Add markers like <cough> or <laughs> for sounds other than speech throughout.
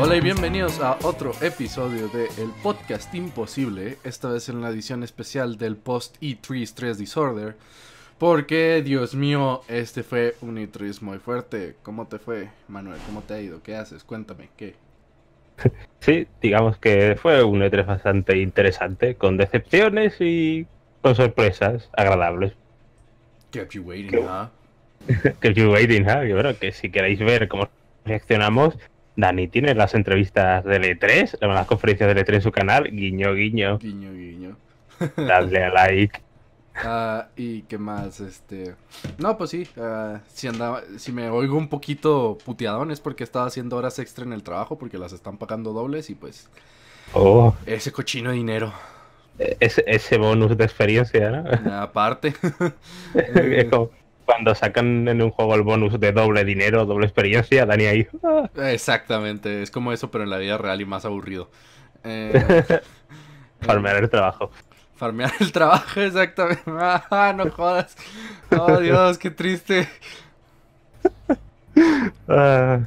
Hola y bienvenidos a otro episodio de El Podcast Imposible, esta vez en la edición especial del Post E3 Stress Disorder, porque Dios mío, este fue un E3 muy fuerte. ¿Cómo te fue, Manuel? ¿Cómo te ha ido? ¿Qué haces? Cuéntame, ¿qué? <laughs> Sí, digamos que fue un E3 bastante interesante, con decepciones y con sorpresas agradables, Kept you waiting, ¿Qué? Que you waiting, Yo creo <laughs> que si queréis ver cómo reaccionamos, Dani tiene las entrevistas de E3, las conferencias de E3 en su canal, guiño, guiño. Guiño, guiño. <laughs> Dadle a like. <laughs> Ah, y qué más, este. No, pues sí. Ah, si, si me oigo un poquito puteadón es porque estaba haciendo horas extra en el trabajo porque las están pagando dobles y pues. Oh. Ese cochino de dinero. Ese, ese bonus de experiencia, Aparte. <laughs> Eh, cuando sacan en un juego el bonus de doble dinero, doble experiencia, Dani ahí. ¡ah! Exactamente, es como eso, pero en la vida real y más aburrido. Eh, <laughs> farmear el trabajo. Farmear el trabajo, exactamente. <laughs> Ah, no jodas. Oh, Dios, qué triste. Que ah,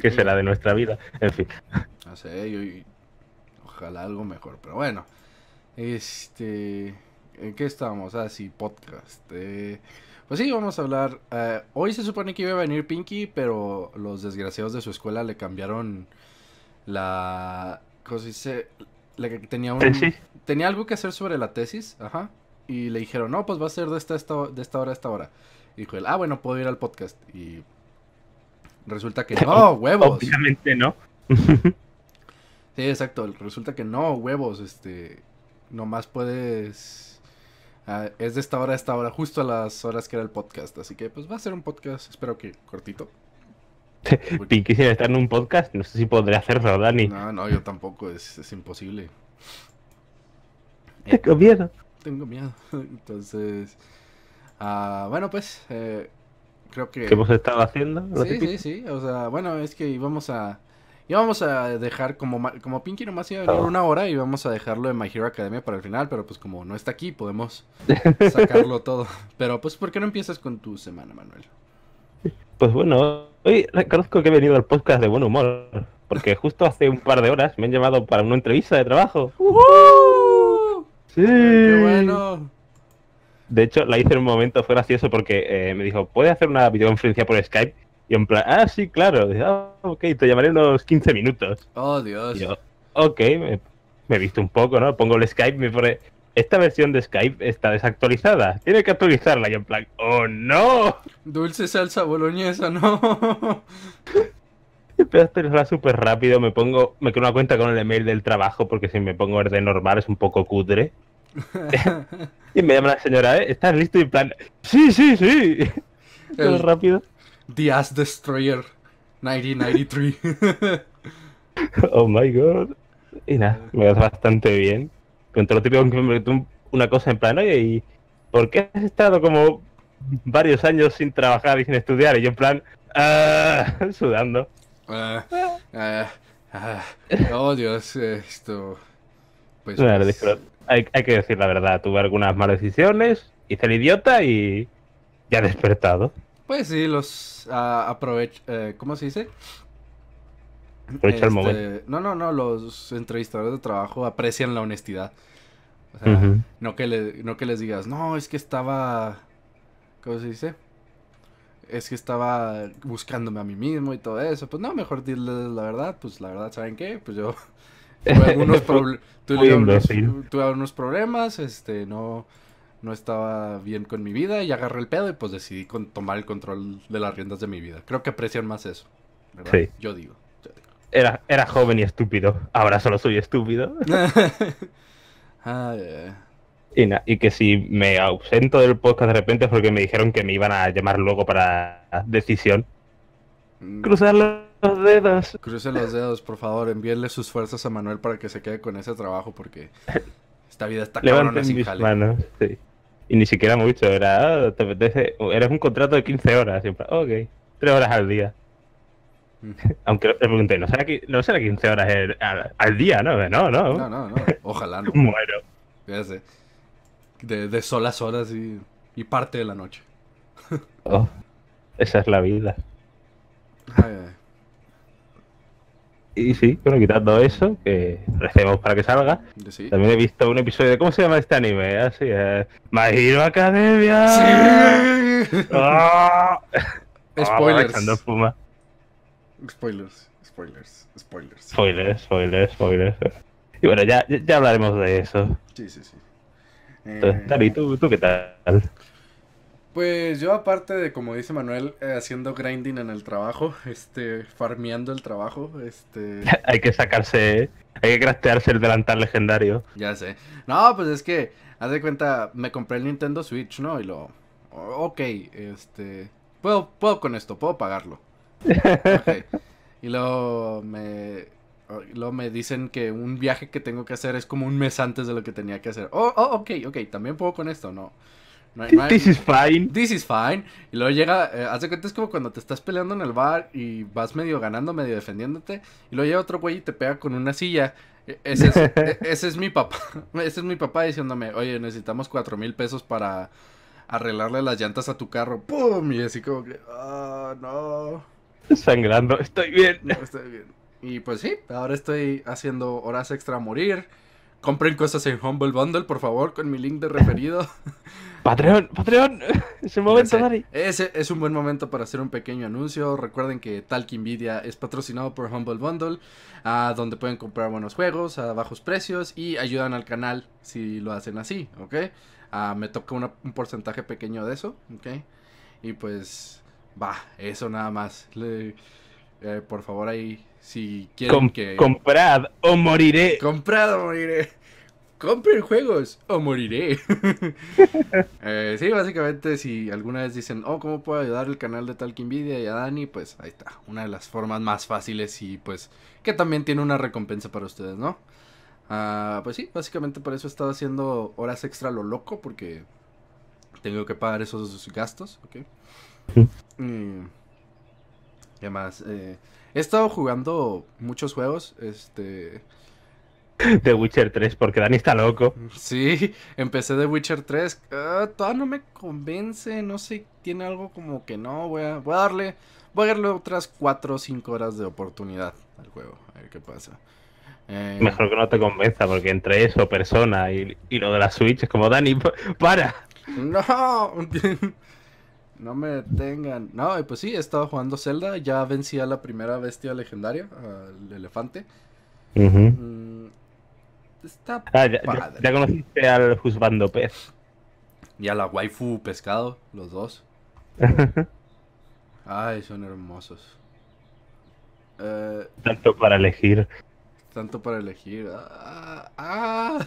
¿Qué será de nuestra vida? En fin. No sé, ojalá algo mejor, pero bueno. Este, ¿en qué estamos? Ah, sí, podcast. Eh, pues sí, vamos a hablar. Eh, hoy se supone que iba a venir Pinky, pero los desgraciados de su escuela le cambiaron la. ¿Cómo se dice? Le, tenía, un, tenía algo que hacer sobre la tesis, ajá. Y le dijeron, no, pues va a ser de esta, de esta hora a esta hora. Y dijo él, ah, bueno, puedo ir al podcast. Y resulta que no, <laughs> huevos. Obviamente no. sí, exacto. Resulta que no, huevos. Este, más puedes... Ah, es de esta hora a esta hora, justo a las horas que era el podcast. Así que pues va a ser un podcast, espero que cortito. y quisiera estar en un podcast, no sé si podré hacerlo, Dani. No, no, yo tampoco, es, imposible. <laughs> Tengo miedo. Tengo miedo. <laughs> Entonces, ah, bueno, pues eh, creo que... ¿Qué hemos estado haciendo? Sí, sí, sí. O sea, bueno, es que íbamos a y vamos a dejar como, como Pinky nomás iba a venir una hora y vamos a dejarlo en My Hero Academia para el final, pero pues como no está aquí, podemos <laughs> sacarlo todo. Pero pues, ¿por qué no empiezas con tu semana, Manuel? Pues bueno, hoy reconozco que he venido al podcast de buen humor, porque justo hace un par de horas me han llamado para una entrevista de trabajo. ¡Sí! ¡Qué bueno! De hecho, la hice en un momento, fue gracioso porque eh, me dijo, ¿puede hacer una videoconferencia por Skype? Y en plan, ah, sí, claro. Ah, ok, te llamaré unos 15 minutos. Oh, Dios. ok, me, he visto un poco, ¿no? Pongo el Skype, me pone, esta versión de Skype está desactualizada. Tiene que actualizarla. Y en plan, oh, no. Dulce salsa boloñesa, no. <laughs> Empiezo a actualizarla súper rápido. Me pongo, me creo una cuenta con el email del trabajo porque si me pongo el de normal es un poco cutre. <laughs> y me llama la señora, ¿eh? ¿Estás listo? Y en plan, sí, sí, sí. es rápido. The Ass Destroyer 1993. <laughs> oh my god. Y nada, me das bastante bien. Contra lo típico que me una cosa en plan, oye, ¿y por qué has estado como varios años sin trabajar y sin estudiar? Y yo en plan, ah, <laughs> sudando. Ah, ah, oh Dios, esto... Pues, pues. hay, que decir la verdad, tuve algunas malas decisiones, hice el idiota y ya he despertado. Pues sí, los ah, aprovecha, eh, ¿cómo se dice? Aprovecha el este, momento. No, no, no, los entrevistadores de trabajo aprecian la honestidad. O sea, no, que no que les digas, no, es que estaba, ¿cómo se dice? es que estaba buscándome a mí mismo y todo eso. Pues no, mejor diles la verdad. Pues la verdad, ¿saben qué? Pues yo <laughs> <laughs> tuve algunos, problemas, este, no, no estaba bien con mi vida y agarré el pedo y pues decidí tomar el control de las riendas de mi vida. Creo que aprecian más eso. Sí. Yo digo. Era, era, joven y estúpido. Ahora solo soy estúpido. <laughs> y, que si me ausento del podcast de repente es porque me dijeron que me iban a llamar luego para decisión. Mm. Cruzar los dedos. Crucen los dedos, por favor. Envíenle sus fuerzas a Manuel para que se quede con ese trabajo porque <laughs> esta vida está cabrona sin jale. Manos, sí. Y ni siquiera mucho, era, ah, eres un contrato de 15 horas, siempre, ok, 3 horas al día. Mm. <laughs> Aunque le pregunté, ¿no será, no será 15 horas al, día? No, no, no. No, Ojalá no. <laughs> Muero. De, de solas horas y, parte de la noche. oh, esa es la vida. Y sí, bueno, quitando eso, que recemos para que salga. También he visto un episodio de. ¿Cómo se llama este anime? Así ah, es. Eh, Academia. Sí. Ah. <laughs> Ah, spoilers. Spoilers, spoilers, spoilers. Spoilers, spoilers, spoilers. Y bueno, ya, ya hablaremos de eso. Sí, sí, sí. Eh... Entonces, Dari, ¿tú, ¿tú qué tal? Pues yo aparte de, como dice Manuel, eh, haciendo grinding en el trabajo, este, farmeando el trabajo, este... <laughs> hay que sacarse, hay que craftearse el delantal legendario. Ya sé. No, pues es que, haz de cuenta, me compré el Nintendo Switch, ¿no? Y lo... Ok, este... Puedo, puedo con esto, puedo pagarlo. <laughs> Y luego me, luego me dicen que un viaje que tengo que hacer es como un mes antes de lo que tenía que hacer. oh, oh ok, ok, también puedo con esto, ¿no? This is fine. This is fine. Y luego llega, eh, Haz hace cuenta es como cuando te estás peleando en el bar y vas medio ganando, medio defendiéndote. Y luego llega otro güey y te pega con una silla. E, <laughs> e, ese es, mi papá. <laughs> Ese es mi papá diciéndome, oye, necesitamos cuatro mil pesos para arreglarle las llantas a tu carro. ¡Pum! Y así como que, ah, no. Estoy sangrando, estoy bien. estoy bien. Y pues sí, ahora estoy haciendo horas extra a morir. Compren cosas en Humble Bundle, por favor, con mi link de referido. <laughs> Patreon, Patreon, <laughs> es el momento, Ese es un buen momento para hacer un pequeño anuncio. Recuerden que Talk Nvidia es patrocinado por Humble Bundle, a donde pueden comprar buenos juegos a bajos precios y ayudan al canal si lo hacen así, ¿ok? Ah, me toca un porcentaje pequeño de eso, ¿ok? Y pues, va, eso nada más. Eh, por favor, ahí, si quieren que. Comprad o moriré. Comprad o moriré compren juegos o moriré. <laughs> Eh, sí, básicamente si alguna vez dicen, oh, ¿cómo puedo ayudar el canal de tal Video y a Dani? Pues ahí está, una de las formas más fáciles y pues que también tiene una recompensa para ustedes, ¿no? Ah, pues sí, básicamente por eso he estado haciendo horas extra lo loco porque tengo que pagar esos gastos, ¿ok? Y, además, eh, he estado jugando muchos juegos, este... <laughs> de Witcher 3, porque Dani está loco. Sí, empecé de Witcher 3. Ah, todavía no me convence, no sé, tiene algo como que no. Voy a, voy a darle, voy a darle otras 4 o 5 horas de oportunidad al juego, a ver qué pasa. Eh, Mejor que no te convenza, porque entre eso, persona y, y lo de la Switch es como Dani, para. No, <laughs> no me detengan. No, pues sí, he estado jugando Zelda. Ya vencí a la primera bestia legendaria, el elefante. Ah, ya, conociste al Juzbando Pez. Y a la waifu pescado, los dos. <laughs> Ay, son hermosos. Eh, tanto para elegir. Tanto para elegir. Ah, ah.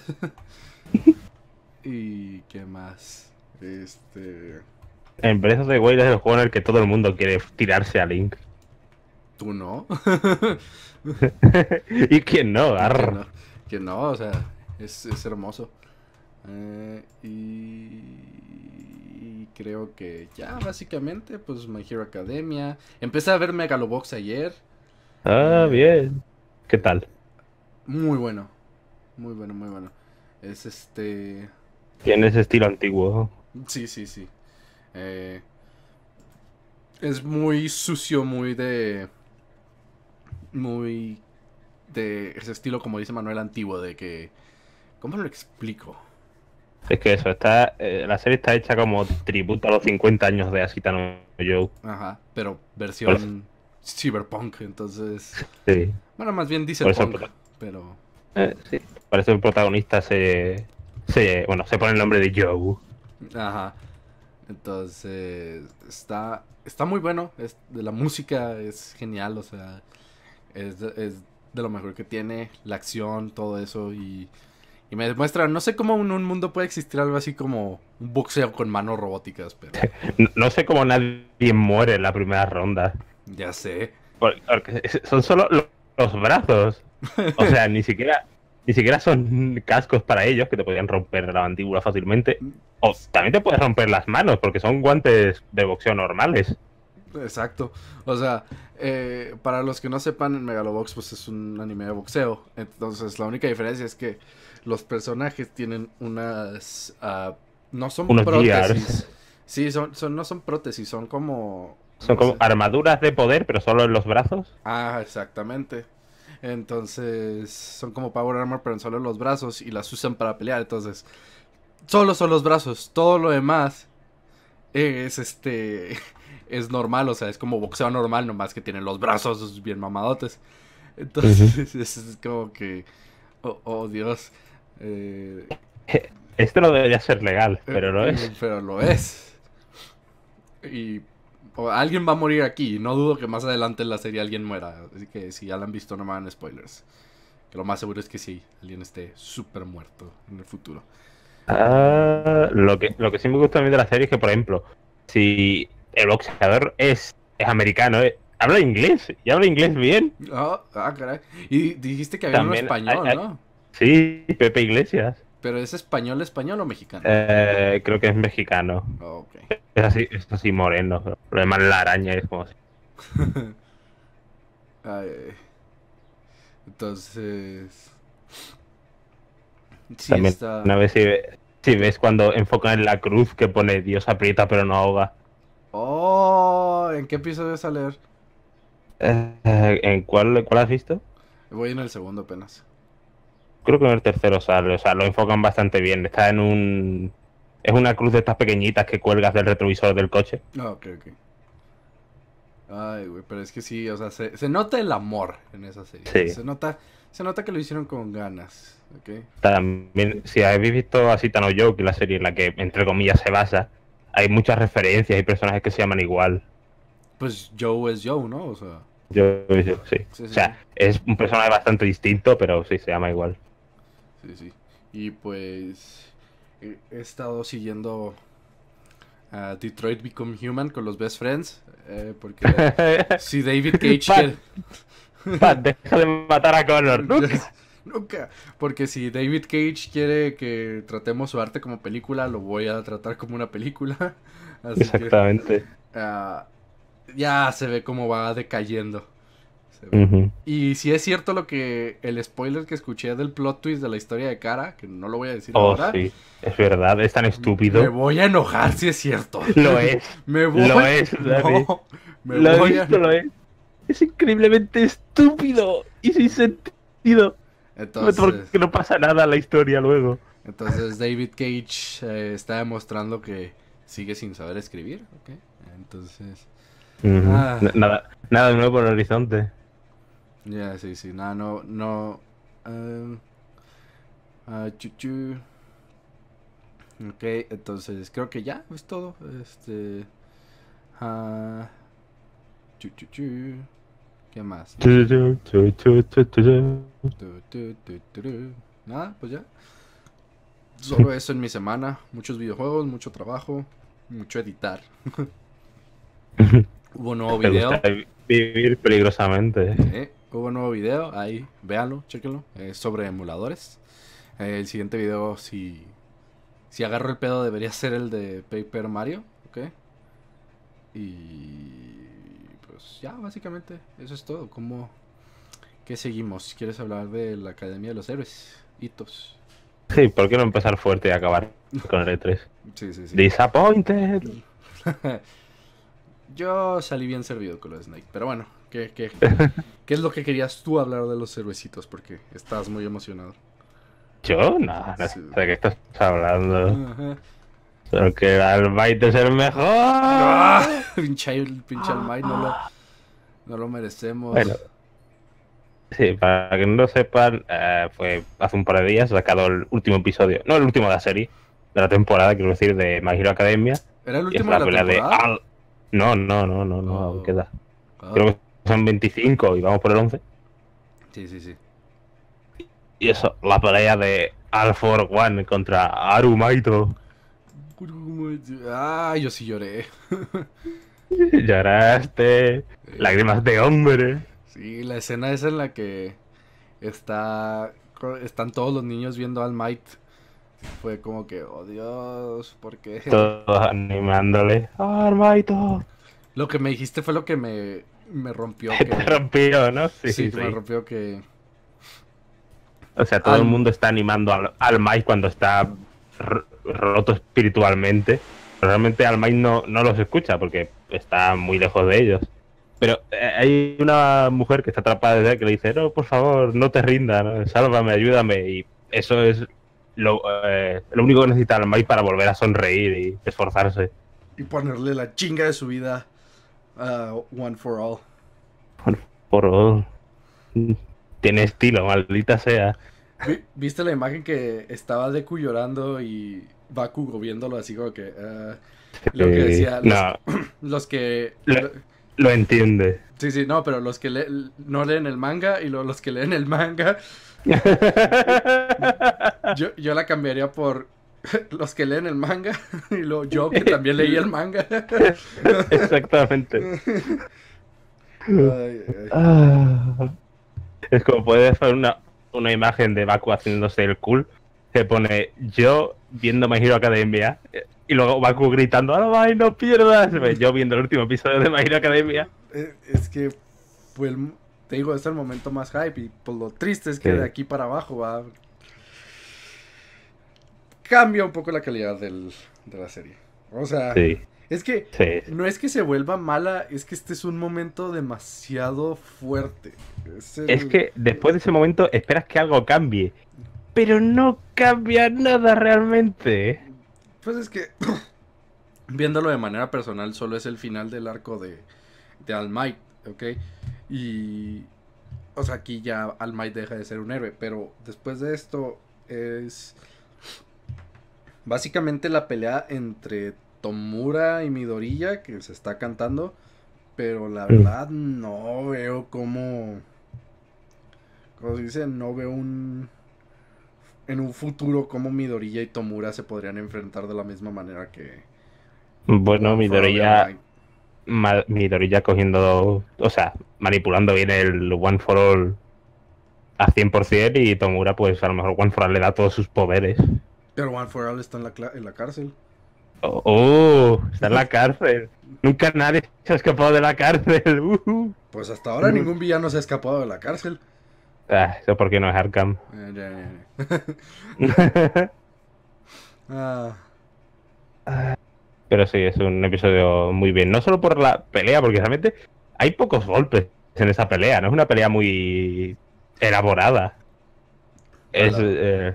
<laughs> y qué más. Este. Empresas de Wild es el juego en el que todo el mundo quiere tirarse a Link. ¿Tú no? <laughs> ¿Y quién no? que no, o sea, es, hermoso. Eh, y, creo que ya, básicamente, pues My Hero Academia. Empecé a ver Megalobox ayer. Ah, eh, bien. ¿Qué tal? Muy bueno. Muy bueno, muy bueno. Es este. Tiene ese estilo antiguo. Sí, sí, sí. Eh, es muy sucio, muy de. Muy de ese estilo, como dice Manuel, antiguo, de que... ¿Cómo lo explico? Es que eso, está eh, la serie está hecha como tributo a los 50 años de Asitano Joe. Ajá, pero versión cyberpunk, entonces... Sí. Bueno, más bien dice punk, pero... Eh, sí. Por el protagonista se, Bueno, se pone el nombre de Joe. Ajá. Entonces, está, está muy bueno. Es, la música es genial, o sea, es de lo mejor que tiene, la acción, todo eso y, me demuestra, no sé cómo en un mundo puede existir algo así como un boxeo con manos robóticas, pero... <laughs> No, sé cómo nadie muere en la primera ronda. Ya sé. son solo los, brazos. O sea, ni siquiera ni siquiera son cascos para ellos que te podían romper la mandíbula fácilmente. O también te puedes romper las manos porque son guantes de boxeo normales. Exacto. O sea, eh, para los que no sepan, Megalobox pues es un anime de boxeo. Entonces la única diferencia es que los personajes tienen unas... Ah, no son Unos prótesis. Sí, son, son, no son prótesis, son como... Son como armaduras de poder, pero solo en los brazos. Ah, exactamente. Entonces, son como Power Armor, pero solo en los brazos y las usan para pelear. Entonces, solo son los brazos. Todo lo demás es este es normal, o sea, es como boxeo normal, nomás que tiene los brazos bien mamadotes. Entonces, <laughs> es, como que, oh, oh Dios. Eh, <laughs> Esto no debería ser legal, eh, pero lo es. Pero lo es. Y alguien va a morir aquí. No dudo que más adelante en la serie alguien muera. Así que si ya la han visto, no me hagan spoilers. Que lo más seguro es que sí, alguien esté súper muerto en el futuro. Ah, lo, que, lo que sí me gusta a mí de la serie es que, por ejemplo, si el boxeador es, es americano, ¿eh? habla inglés y habla inglés bien. ah, ah caray. Y dijiste que había uno español, ¿no? Sí, Pepe Iglesias. ¿Pero es español, español o mexicano? Eh, creo que es mexicano. Es así, es así moreno. lo demás la araña es como así. <laughs> Ay, entonces. Sí También, Una vez si, si ves cuando enfocan en la cruz que pone Dios aprieta pero no ahoga. Oh, ¿en qué episodio sale? salir? Eh, ¿En cuál, has visto? Voy en el segundo apenas. Creo que en el tercero sale, o sea, lo enfocan bastante bien. Está en un. Es una cruz de estas pequeñitas que cuelgas del retrovisor del coche. No, creo que Ay, güey, pero es que sí, o sea, se, nota el amor en esa serie. Sí. Se nota, se nota que lo hicieron con ganas, ¿ok? También, si habéis visto a Citano Joke, la serie en la que, entre comillas, se basa, hay muchas referencias y personajes que se llaman igual. Pues Joe es Joe, ¿no? O sea... Joe es sí. o sea, es un personaje bastante distinto, pero sí, se llama igual. Sí, sí. Y pues he estado siguiendo a Detroit Become Human con los Best Friends, eh, porque <laughs> si David Cage... Pat, deja de matar a Connor. <laughs> <laughs> Nunca. Porque si David Cage quiere que tratemos su arte como película, lo voy a tratar como una película. <laughs> Exactamente. Ah, ya se ve cómo va decayendo. Y si es cierto lo que el spoiler que escuché del plot twist de la historia de Cara, que no lo voy a decir oh, ahora. Es verdad, es tan estúpido. Me voy a enojar si es cierto. <laughs> Lo es. me voy Lo es, visto, lo es. Es increíblemente estúpido y sin sentido. Entonces, Porque no pasa nada la historia luego. Entonces David Cage eh, está demostrando que sigue sin saber escribir. Entonces... Ah. nada, de nuevo por el horizonte. Ya, sí, sí, nada, no, no... chuchu. Em, ah, ok, entonces creo que ya es todo. Este... Ah, ¿Qué más? Nada, pues ya. Solo eso en mi semana. Muchos videojuegos, mucho trabajo, mucho editar. <laughs> Hubo un nuevo video. vivir peligrosamente. Hubo Hubo nuevo video, ahí, véanlo, chéquenlo. sobre emuladores. Eh, el siguiente video, si, si agarro el pedo, debería ser el de Paper Mario. ¿Ok? Y pues, ya, básicamente, eso es todo. ¿Cómo, ¿Qué seguimos? ¿Quieres hablar de la Academia de los Héroes? Hitos. Sí, ¿por qué no empezar fuerte y acabar <laughs> con el 3 e sí, Disappointed. <laughs> Yo salí bien servido con lo de Snake, pero bueno, ¿qué, <laughs> qué, es lo que querías tú hablar de los héroesitos Porque estás muy emocionado. ¿Yo? No, de qué estás hablando. Porque el Albite es el mejor. Pincha <laughs> pinche, pinche Albite, no lo, no lo merecemos. sí, para que no lo sepan, eh, fue hace un par de días sacado el último episodio, no el último de la serie, de la temporada, quiero decir, de My Academia. ¿Era el último de la, temporada? No, no, no, no, no, oh. queda. Ah. Creo que son 25 y vamos por el 11. Sí, sí, sí. Y eso, la pelea de Alfor One contra Arumaito. Ah, yo sí lloré. <laughs> Lloraste. Eh, Lágrimas de hombre. Sí, la escena es en la que está están todos los niños viendo al Might. Fue como que, oh Dios, ¿por qué? Todos animándole. ¡Armaito! Ah, lo que me dijiste fue lo que me, me rompió. <laughs> Que... Te rompió, ¿no? Sí, sí, sí, me rompió que. O sea, todo el mundo está animando al, al Mike cuando está roto espiritualmente. realmente al no, no los escucha porque está muy lejos de ellos. Pero eh, hay una mujer que está atrapada desde que le dice, no, por favor, no te rindas, sálvame, ayúdame. Y eso es lo, eh, único que necesita Almay para volver a sonreír y esforzarse. Y ponerle la chinga de su vida One for All. One for All. Tiene estilo, maldita sea. ¿Viste la imagen que estaba Deku llorando y Bakugo viéndolo así como que... Eh, lo que decía... los, <clears throat> los, que... Lo, entiende. Sí, sí, no, pero los que no leen el manga y los que leen el manga... <laughs> yo, la cambiaría por <laughs> los que leen el manga <laughs> y lo yo que también leí el manga. Exactamente. Ah. es como puede hacer una una imagen de Baku haciéndose el cool Se pone yo viendo My Hero Academia y luego Baku gritando ¡Ay, no pierdas! Yo viendo el último episodio de My Hero Academia. Eh, es que, pues, te digo, es el momento más hype y por pues, lo triste es que de aquí para abajo va... Cambia un poco la calidad de la serie. O sea, es que no es que se vuelva mala, es que este es un momento demasiado fuerte. Es, que después de ese momento esperas que algo cambie, pero no cambia nada realmente. Pues es que, <coughs> viéndolo de manera personal, solo es el final del arco de, de All Might, ¿ok? Y, o sea, aquí ya All Might deja de ser un héroe, pero después de esto es básicamente la pelea entre Tomura y Midorilla que se está cantando, pero la mm. verdad no veo cómo, como se dice, no veo un en un futuro cómo Midorilla y Tomura se podrían enfrentar de la misma manera que bueno, Midorilla Midorilla cogiendo, o sea, manipulando bien el One for All a 100% y Tomura pues a lo mejor One for All le da todos sus poderes. Pero One for All está en la, en la cárcel. Oh, está en la cárcel. Nunca nadie se ha escapado de la cárcel. Pues hasta ahora ningún villano se ha escapado de la cárcel. Ah, eso porque no es Arkham. Eh, <laughs> ah. Pero sí, es un episodio muy bien. No solo por la pelea, porque realmente hay pocos golpes en esa pelea. No es una pelea muy elaborada. Es, eh,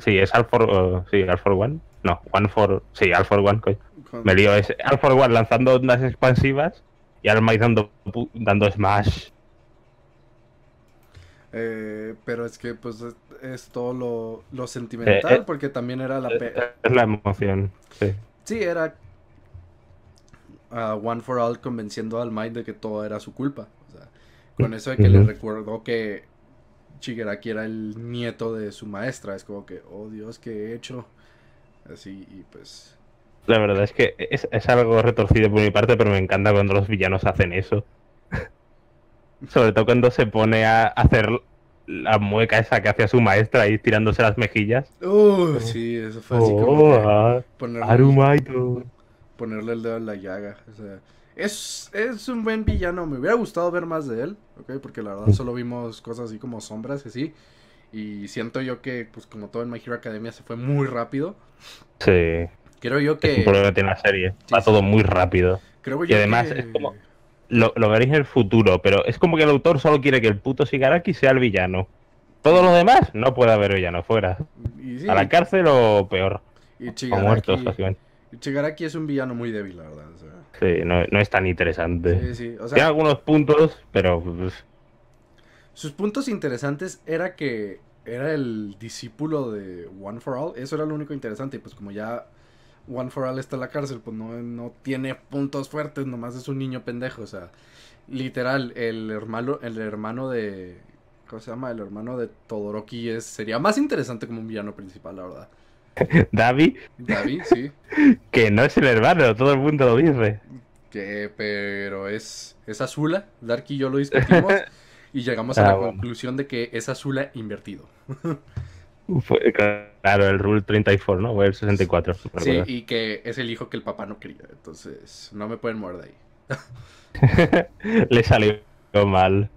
sí, es Alpha oh, for One. No, One for. Sí, All for One, Me lío. Es All for One lanzando ondas expansivas y al dando, Smash. Eh, pero es que, pues, es, todo lo, eh, sentimental, eh, porque también era la. la emoción, sí. era. Ah, One for All convenciendo a All de que todo era su culpa. con eso de que le recordó que Shigeraki era el nieto de su maestra. Es como que, oh Dios, ¿qué he hecho? Pues, la verdad es que es, algo retorcido por mi parte, pero me encanta cuando los villanos hacen eso. <laughs> Sobre todo cuando se pone a hacer la mueca esa que a su maestra ahí tirándose las mejillas. Oh. sí, eso fue así como oh, ah. ponerle, el dedo en la llaga. es, un buen villano. Me hubiera gustado ver más de él, Porque la verdad mm. solo vimos cosas así como sombras y sí y siento yo que, pues como todo en My Hero Academia, se fue muy rápido. Sí. Creo yo que... Es un problema que tiene la serie. Va todo muy rápido. Creo y además es como... Lo, veréis en el futuro, pero es como que el autor solo quiere que el puto Shigaraki sea el villano. Todo lo demás no puede haber villano fuera. a la cárcel o peor. o muertos, Y Shigaraki es un villano muy débil, la verdad. Sí, no, es tan interesante. Sí, sí. sea, Tiene algunos puntos, pero pues, sus puntos interesantes era que era el discípulo de One for All. Eso era lo único interesante. Y pues como ya One for All está en la cárcel, pues no, tiene puntos fuertes, nomás es un niño pendejo. O sea, literal, el hermano, el hermano de... ¿Cómo se llama? El hermano de Todoroki es, sería más interesante como un villano principal, la verdad. <laughs> Davi. Davi, sí. <laughs> que no es el hermano, todo el mundo lo dice. Que, pero es, es Azula, Darky y yo lo discutimos. <laughs> y llegamos a ah, la conclusión de que es azul invertido. <laughs> Eh, claro, el Rule 34, ¿no? O el 64. Sí, y que es el hijo que el papá no quería. Entonces, no me pueden mover de ahí. <laughs> Le salió mal.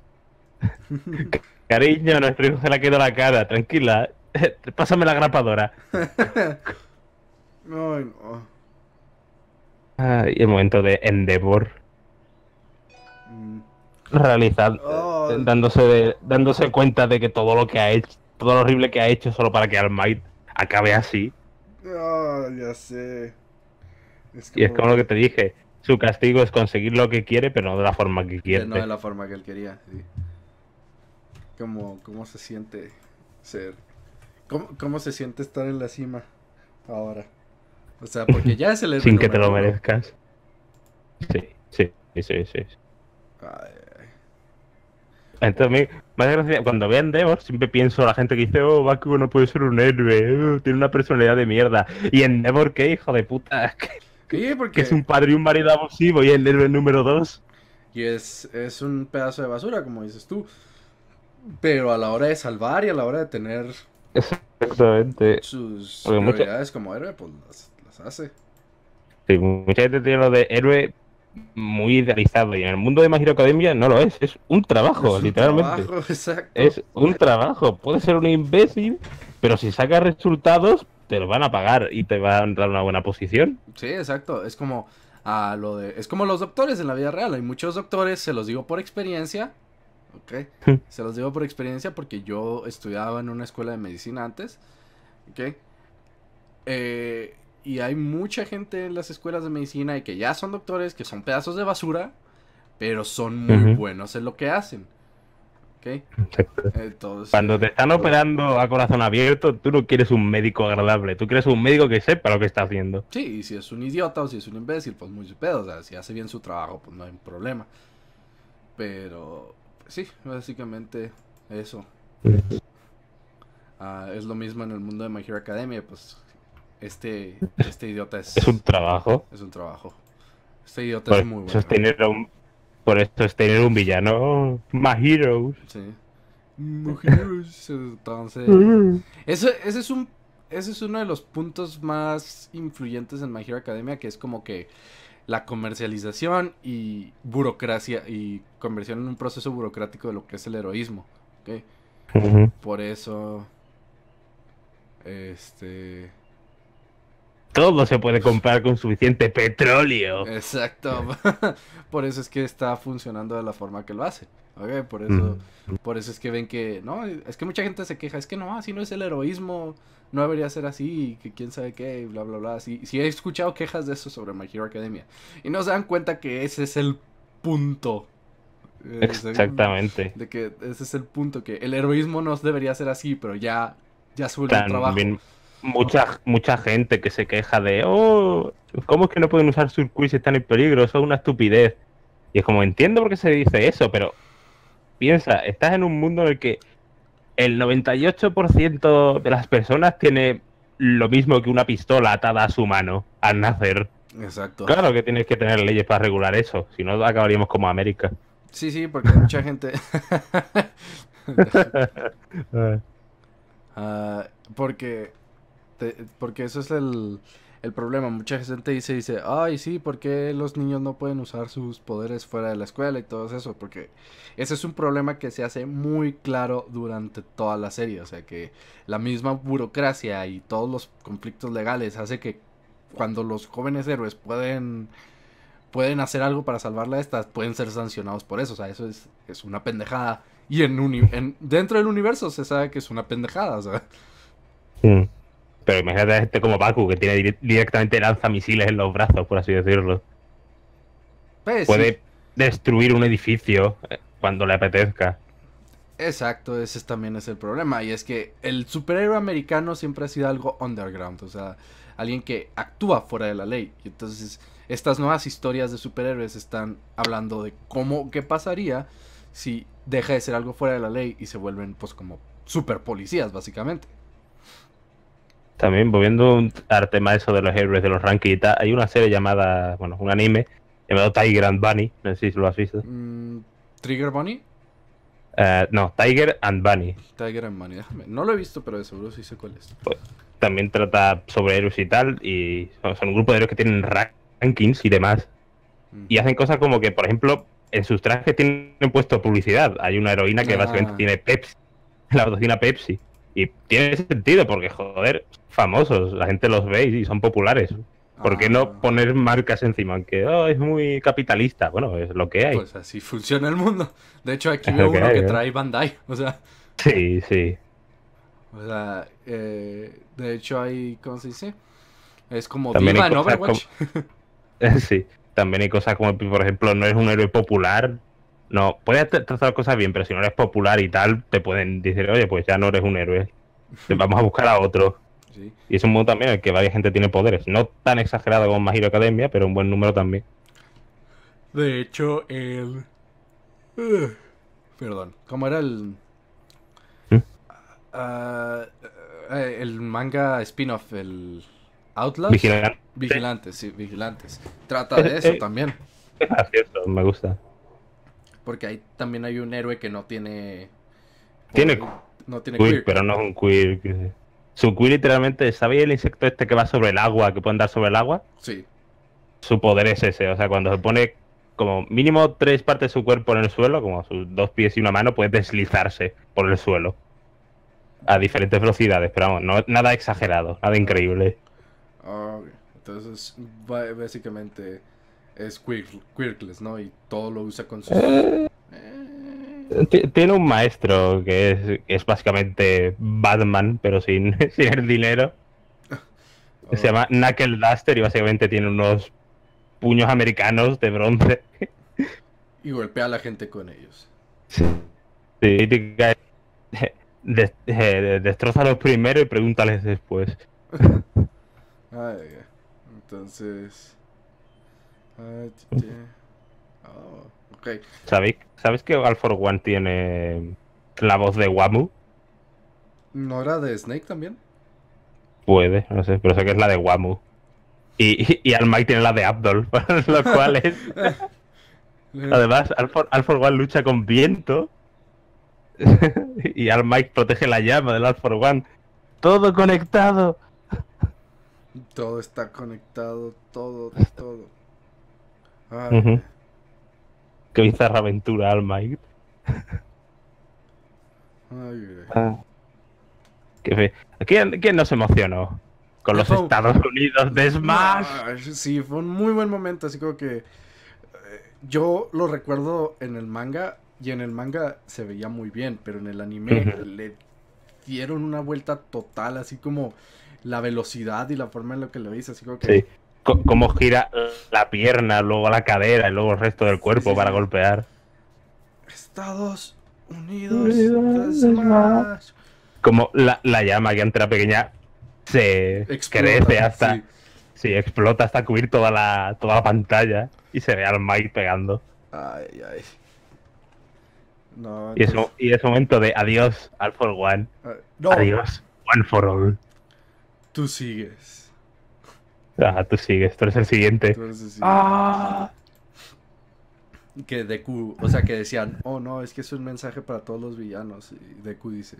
<laughs> Cariño, nuestro hijo se le ha quedado la cara, tranquila. Pásame la grapadora. ay no. y el momento de Endeavor realizando, oh. dándose, dándose cuenta de que todo lo que ha hecho, todo lo horrible que ha hecho solo para que Almighty acabe así. Oh, ya sé. Y es como lo que te dije, su castigo es conseguir lo que quiere, pero no de la forma que quiere. No de la forma que él quería, sí. Como, ¿Cómo se siente ser? ¿Cómo, ¿Cómo se siente estar en la cima ahora? O sea, porque ya se le... <laughs> Sin que te lo merezcas. Sí, sí, sí, sí. sí. ver. Entonces, a más gracia, cuando vean siempre pienso a la gente que dice, oh, Baku no puede ser un héroe, uh, tiene una personalidad de mierda. Y en ¿qué hijo de puta? <laughs> Que es un padre y un marido abusivo y el héroe número dos. Y es, un pedazo de basura, como dices tú. Pero a la hora de salvar y a la hora de tener Exactamente. sus Porque como héroe, pues las, las hace. Sí, mucha gente tiene lo de héroe muy idealizado y en el mundo de My Academia no lo es, es un trabajo, literalmente. <laughs> es un trabajo, puede ser un imbécil, pero si sacas resultados te lo van a pagar y te va a dar una buena posición. Sí, exacto, es como a lo de es como los doctores en la vida real, hay muchos doctores, se los digo por experiencia, ok. Hmm. se los digo por experiencia porque yo estudiaba en una escuela de medicina antes, ok. Eh, y hay mucha gente en las escuelas de medicina y que ya son doctores, que son pedazos de basura, pero son muy buenos en lo que hacen. ¿Okay? Entonces, Cuando te están pues, operando a corazón abierto, tú no quieres un médico agradable, tú quieres un médico que sepa lo que está haciendo. Sí, y si es un idiota o si es un imbécil, pues muy pedo. O sea, si hace bien su trabajo, pues no hay problema. Pero, sí, básicamente eso. Ah, es lo mismo en el mundo de My Hero Academia, pues este, este idiota es. Es un trabajo. Es un trabajo. Este idiota es muy bueno. por esto es tener un villano. My heroes. Sí. My heroes. Entonces. ese es un. Ese es uno de los puntos más influyentes en My Hero Academia, que es como que la comercialización y burocracia y conversión en un proceso burocrático de lo que es el heroísmo. Por eso, este, todo se puede comprar con suficiente petróleo. Exacto. <laughs> por eso es que está funcionando de la forma que lo hace. por eso, es que ven que, no, es que mucha gente se queja, es que no, así no es el heroísmo, no debería ser así, que quién sabe qué, y bla, bla, bla. Si he escuchado quejas de eso sobre My Hero Academia. Y no se dan cuenta que ese es el punto. Eh, Exactamente. De que ese es el punto, que el heroísmo no debería ser así, pero ya, ya sube el trabajo mucha, mucha gente que se queja de, oh, ¿cómo es que no pueden usar Surquis si están en peligro? Eso es una estupidez. Y es como, entiendo por qué se dice eso, pero piensa, estás en un mundo en el que el 98% de las personas tiene lo mismo que una pistola atada a su mano al nacer. Exacto. Claro que tienes que tener leyes para regular eso, si no acabaríamos como América. Sí, sí, porque mucha gente... <laughs> <laughs> Ah, porque porque eso es el, problema. Mucha gente dice, dice, ay, sí, ¿por qué los niños no pueden usar sus poderes fuera de la escuela y todo eso? Porque ese es un problema que se hace muy claro durante toda la serie. O sea, que la misma burocracia y todos los conflictos legales hace que cuando los jóvenes héroes pueden, pueden hacer algo para salvarla la estas, pueden ser sancionados por eso. O sea, eso es, una pendejada. Y en, dentro del universo se sabe que es una pendejada. O sea. Pero imagínate a gente como Baku, que tiene directamente lanza misiles en los brazos, por así decirlo. Pues, Puede destruir un edificio eh, cuando le apetezca. Exacto, ese también es el problema. Y es que el superhéroe americano siempre ha sido algo underground, o sea, alguien que actúa fuera de la ley. Y entonces, estas nuevas historias de superhéroes están hablando de cómo, qué pasaría si deja de ser algo fuera de la ley y se vuelven, pues, como super policías, básicamente. También, volviendo al tema eso de los héroes, de los rankings y tal, hay una serie llamada, bueno, un anime llamado Tiger and Bunny, no sé si lo has visto. Mm, ¿Trigger Bunny? Eh, no, Tiger and Bunny. Tiger and Bunny, déjame. No lo he visto, pero de seguro sí sé cuál es. Pues, también trata sobre héroes y tal, y son, un grupo de héroes que tienen rankings y demás. Mm. Y hacen cosas como que, por ejemplo, en sus trajes tienen puesto publicidad. Hay una heroína que ah. básicamente tiene Pepsi, <laughs> la botocina Pepsi. Y tiene sentido, porque joder, famosos, la gente los ve y son populares. ¿Por qué no ah. poner marcas encima? Aunque oh, es muy capitalista. Bueno, es lo que hay. Pues así funciona el mundo. De hecho, aquí veo uno que ¿eh? trae Bandai. O sea. Sí, sí. O sea, eh, de hecho, hay. ¿Cómo se dice? Es como También en Overwatch. <laughs> sí. También hay cosas como, por ejemplo, no es un héroe popular, no, puedes trazar cosas bien, pero si no eres popular y tal, te pueden decir, oye, pues ya no eres un héroe. vamos a buscar a otro. Y es un mundo también en el que varias gente tiene poderes. No tan exagerado como Magiro Academia, pero un buen número también. De hecho, el. Eh, perdón. ¿Cómo era el. ¿Mm? Ah, eh, eh, el manga spin-off, el. Outlast. Vigilantes, sí, vigilantes. Trata de eso también. Es me gusta. Porque ahí también hay un héroe que no tiene. Tiene. No tiene queer. Pero no es un queer. Su queer literalmente, ¿sabéis el insecto este que va sobre el agua, que puede andar sobre el agua? Sí. Su poder es ese, o sea, cuando se pone como mínimo tres partes de su cuerpo en el suelo, como sus dos pies y una mano, puede deslizarse por el suelo. A diferentes velocidades, pero vamos, no, nada exagerado, nada increíble. Ah, entonces, básicamente es Quirkless, ¿no? Y todo lo usa con su... Eh, tiene un maestro que es, básicamente Batman, pero sin, <laughs> el dinero. <laughs> Se llama Knuckle Duster y básicamente tiene unos puños americanos de bronce. <laughs> Y golpea a la gente con ellos. Sí, de, de, de, primero y pregúntales después. Ay, entonces... Ah, oh, ¿Sabéis, ¿Sabes que All One tiene la voz de Wamu? ¿No era de Snake también? Puede, no sé, pero sé que es la de Wamu. Y, y, y tiene la de Abdol, <laughs> lo cual es. <laughs> Además, All for, One lucha con viento. <laughs> y Al-Mike protege la llama del All One. Todo conectado. Todo está conectado, todo, todo. Qué bizarra aventura, alma. Mike ¿eh? ah. ¿Quién, nos emocionó? Con los Estados Unidos de Smash. sí, fue un muy buen momento. Así como que. Eh, yo lo recuerdo en el manga. Y en el manga se veía muy bien. Pero en el anime le dieron una vuelta total. Así como la velocidad y la forma en la que le veis Así como que cómo gira la pierna, luego la cadera y luego el resto del cuerpo para golpear. Estados Unidos. como la, llama que ante la pequeña se crece hasta. Sí. explota hasta cubrir toda la, toda la pantalla y se ve al Mike pegando. Ay, ay. y, y ese momento de adiós, al for one. Adiós, one for all. Tú sigues. Ah, tú sigues, tú eres el siguiente. Ah. Que Deku, o sea, que decían, oh no, es que es un mensaje para todos los villanos. Y Deku dice,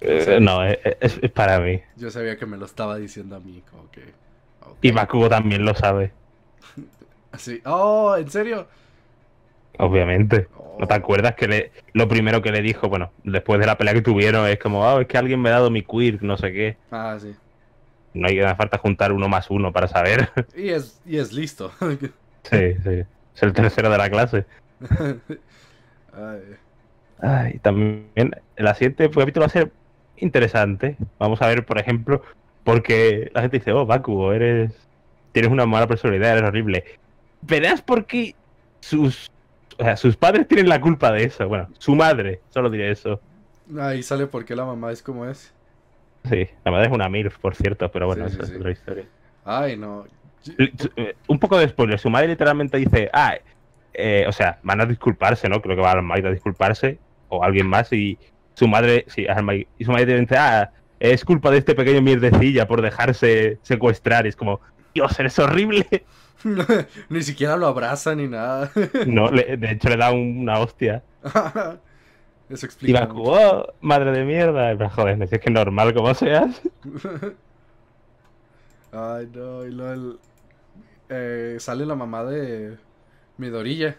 eh, no, eh, eh, es, para mí. Yo sabía que me lo estaba diciendo a mí, como que. Ah, y Bakugo también lo sabe. Así, <laughs> oh, ¿en serio? Obviamente. ¿No te oh. acuerdas que lo primero que le dijo, bueno, después de la pelea que tuvieron, es como, ah, es que alguien me ha dado mi quirk, no sé qué? Ah, sí no hay falta juntar uno más uno para saber. Y es, y es listo. <laughs> sí, sí. Es el tercero de la clase. Ay. Ay, también el siguiente capítulo va a ser interesante. Vamos a ver, por ejemplo, porque la gente dice, oh, Baku, eres. Tienes una mala personalidad, eres horrible. Verás porque sus. O sea, sus padres tienen la culpa de eso. Bueno, su madre, solo diré eso. Ahí sale porque la mamá es como es. Sí, la madre es una MILF, por cierto, pero bueno, esa es otra historia. Ay, no. Eh, un poco después, su madre literalmente dice, ah, eh, o sea, van a disculparse, ¿no? Creo que va a Almighty a disculparse, o alguien más, y su madre, sí, su madre dice, ah, es culpa de este pequeño mierdecilla por dejarse secuestrar, y es como, Dios, eres horrible. <laughs> ni siquiera lo abraza ni nada. no, <laughs> de hecho le da una hostia. <laughs> Eso explica. Oh, madre de mierda. Pero joder, es que normal como seas. <laughs> Ay, no, y luego Eh, sale la mamá de Midorilla.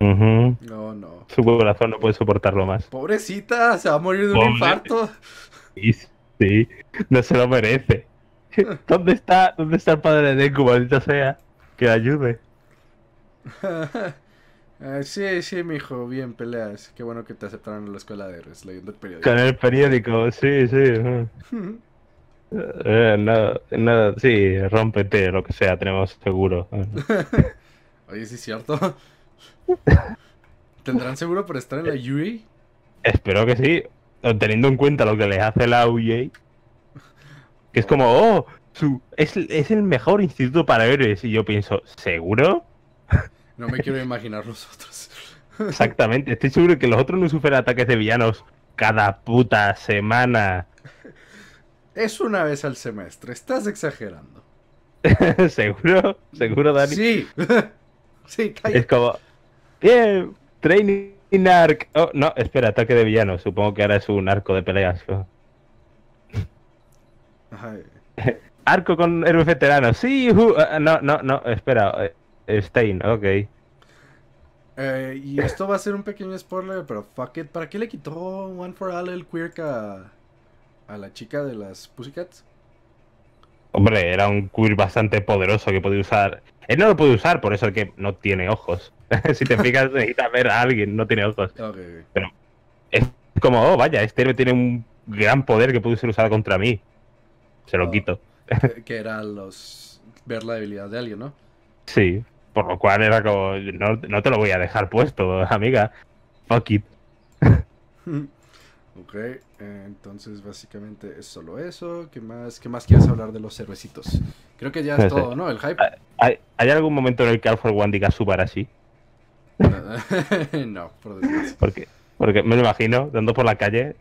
No, no. Su corazón no puede soportarlo más. Pobrecita, se va a morir de un infarto. Sí, sí, no se lo merece. <laughs> ¿Dónde está, dónde está el padre de Deku, maldita sea? Que ayude. <laughs> Sí, ah, sí, sí, mijo, bien, peleas. Qué bueno que te aceptaron en la escuela de héroes, leyendo el periódico. Con el periódico, sí, sí. <laughs> Eh, nada, nada, sí, rómpete, lo que sea, tenemos seguro. <laughs> Oye, sí es cierto. ¿Tendrán seguro por estar en la eh, UA? Espero que sí, teniendo en cuenta lo que les hace la UA. Que es oh. como, oh, su, es, es el mejor instituto para héroes. Y yo pienso, ¿seguro? <laughs> No me quiero imaginar los otros. <laughs> Exactamente, estoy seguro que los otros no sufren ataques de villanos cada puta semana. Es una vez al semestre, estás exagerando. <laughs> ¿Seguro? ¿Seguro, Dani? Sí. <laughs> sí, Es como... Bien, training arc... Oh, no, espera, ataque de villanos. Supongo que ahora es un arco de peleas. Arco con héroes veteranos. Sí, ah, no, no, no, espera. Eh, Stein, ah, ok. Eh, y esto va a ser un pequeño spoiler, pero fuck it. ¿Para qué le quitó One for All el quirk a, la chica de las Pussycats? Hombre, era un quirk bastante poderoso que podía usar. Él no lo puede usar, por eso es que no tiene ojos. <laughs> si te fijas, necesita ver a alguien, no tiene ojos. Pero es como, oh, vaya, este tiene un gran poder que puede ser usado contra mí. Se lo ah, quito. que era los ver la debilidad de alguien, ¿no? <laughs> Sí. Por lo cual era como, no, te lo voy a dejar puesto, amiga. Fuck it. <laughs> ok, entonces básicamente es solo eso. ¿Qué más, más quieres hablar de los cervecitos? Creo que ya es todo, ¿no? El hype. Ah, ¿Hay, algún momento en el que Alpha One diga subar así? <laughs> no, por desgracia. Porque, me lo imagino, dando por la calle,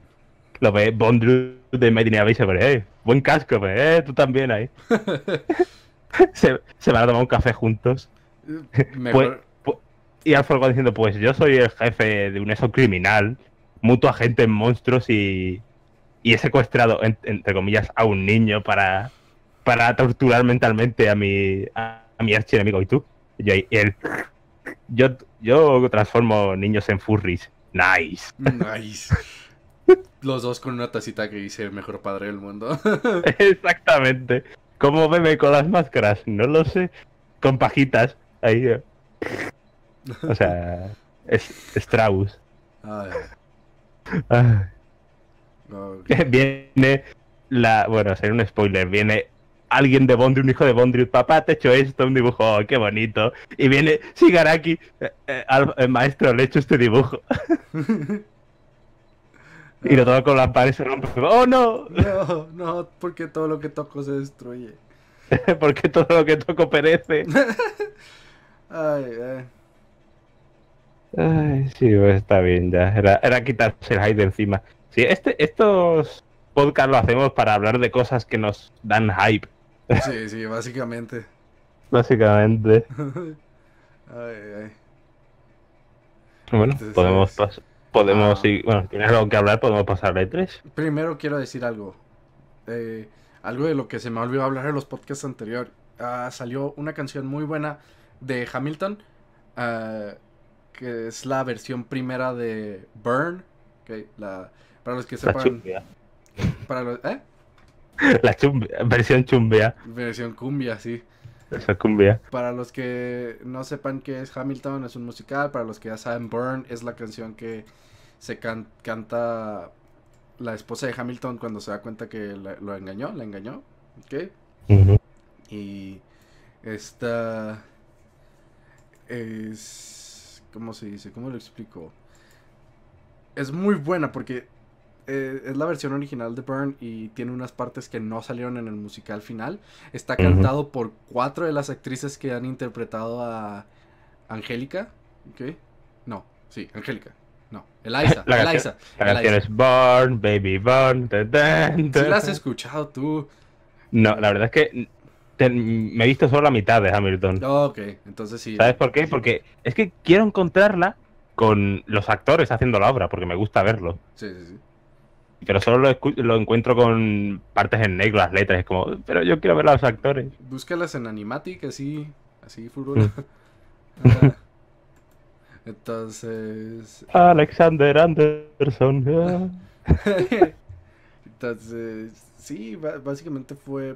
lo ve Bondru de Medina in y se eh, buen casco, eh, tú también ahí. <laughs> se, se, van a tomar un café juntos. Pues, pues, y diciendo, pues yo soy el jefe de un eso criminal, mutuo agente en monstruos y, he secuestrado, entre comillas, a un niño para, para torturar mentalmente a mi, a, mi archienemigo. ¿Y tú? yo, yo, transformo niños en furries. Nice. Nice. Los dos con una tacita que dice el mejor padre del mundo. <laughs> Exactamente. ¿Cómo bebe con las máscaras? No lo sé. Con pajitas. Ahí. Eh. O sea, es Strauss. Ah. <laughs> Viene la. Bueno, ser un spoiler. Viene alguien de Bondri, un hijo de Bondrius Papá, te he hecho esto, un dibujo. Oh, qué bonito. Y viene Sigaraki eh, eh, maestro, le he hecho este dibujo. <laughs> y lo toca con la pared y se rompe. ¡Oh, no! No, no, porque todo lo que toco se destruye. <laughs> porque todo lo que toco perece. Ay, ay. Ay, sí, pues, está bien, ya. Era, quitarse el hype de encima. Sí, este, estos podcasts lo hacemos para hablar de cosas que nos dan hype. Sí, sí, básicamente. <laughs> básicamente. <laughs> ay, ay. Bueno, podemos pasar. Podemos, ah. bueno, tienes algo que hablar, podemos pasar a Primero quiero decir algo. Eh, algo de lo que se me olvidó hablar en los podcasts anteriores. Ah, salió una canción muy buena de Hamilton, eh, que es la versión primera de Burn. para los que sepan. ¿eh? <laughs> La para ¿eh? La versión chumbia. Versión cumbia, sí. Versión cumbia. Para los que no sepan qué es Hamilton, es un musical. Para los que ya saben, Burn es la canción que se canta la esposa de Hamilton cuando se da cuenta que lo engañó, la engañó. ¿Ok? Y esta es... ¿Cómo se dice? ¿Cómo lo explico? Es muy buena porque eh, es la versión original de Burn y tiene unas partes que no salieron en el musical final. Está cantado por cuatro de las actrices que han interpretado a Angélica. ¿Ok? No, sí, Angélica. No, Eliza. <laughs> la Eliza. La canción es Burn, Baby Burn. Da, la has escuchado tú? No, la verdad es que me he visto solo la mitad de Hamilton. Ok, entonces sí. ¿Sabes por qué? Porque es que quiero encontrarla con los actores haciendo la obra, porque me gusta verlo. Sí, sí, sí. Pero solo lo, encuentro con partes en negro, las letras, es como, pero yo quiero ver a los actores. Búscalas en Animatic, así, así, furor. Mm. <laughs> Entonces. Alexander Anderson. <laughs> Entonces, sí, básicamente fue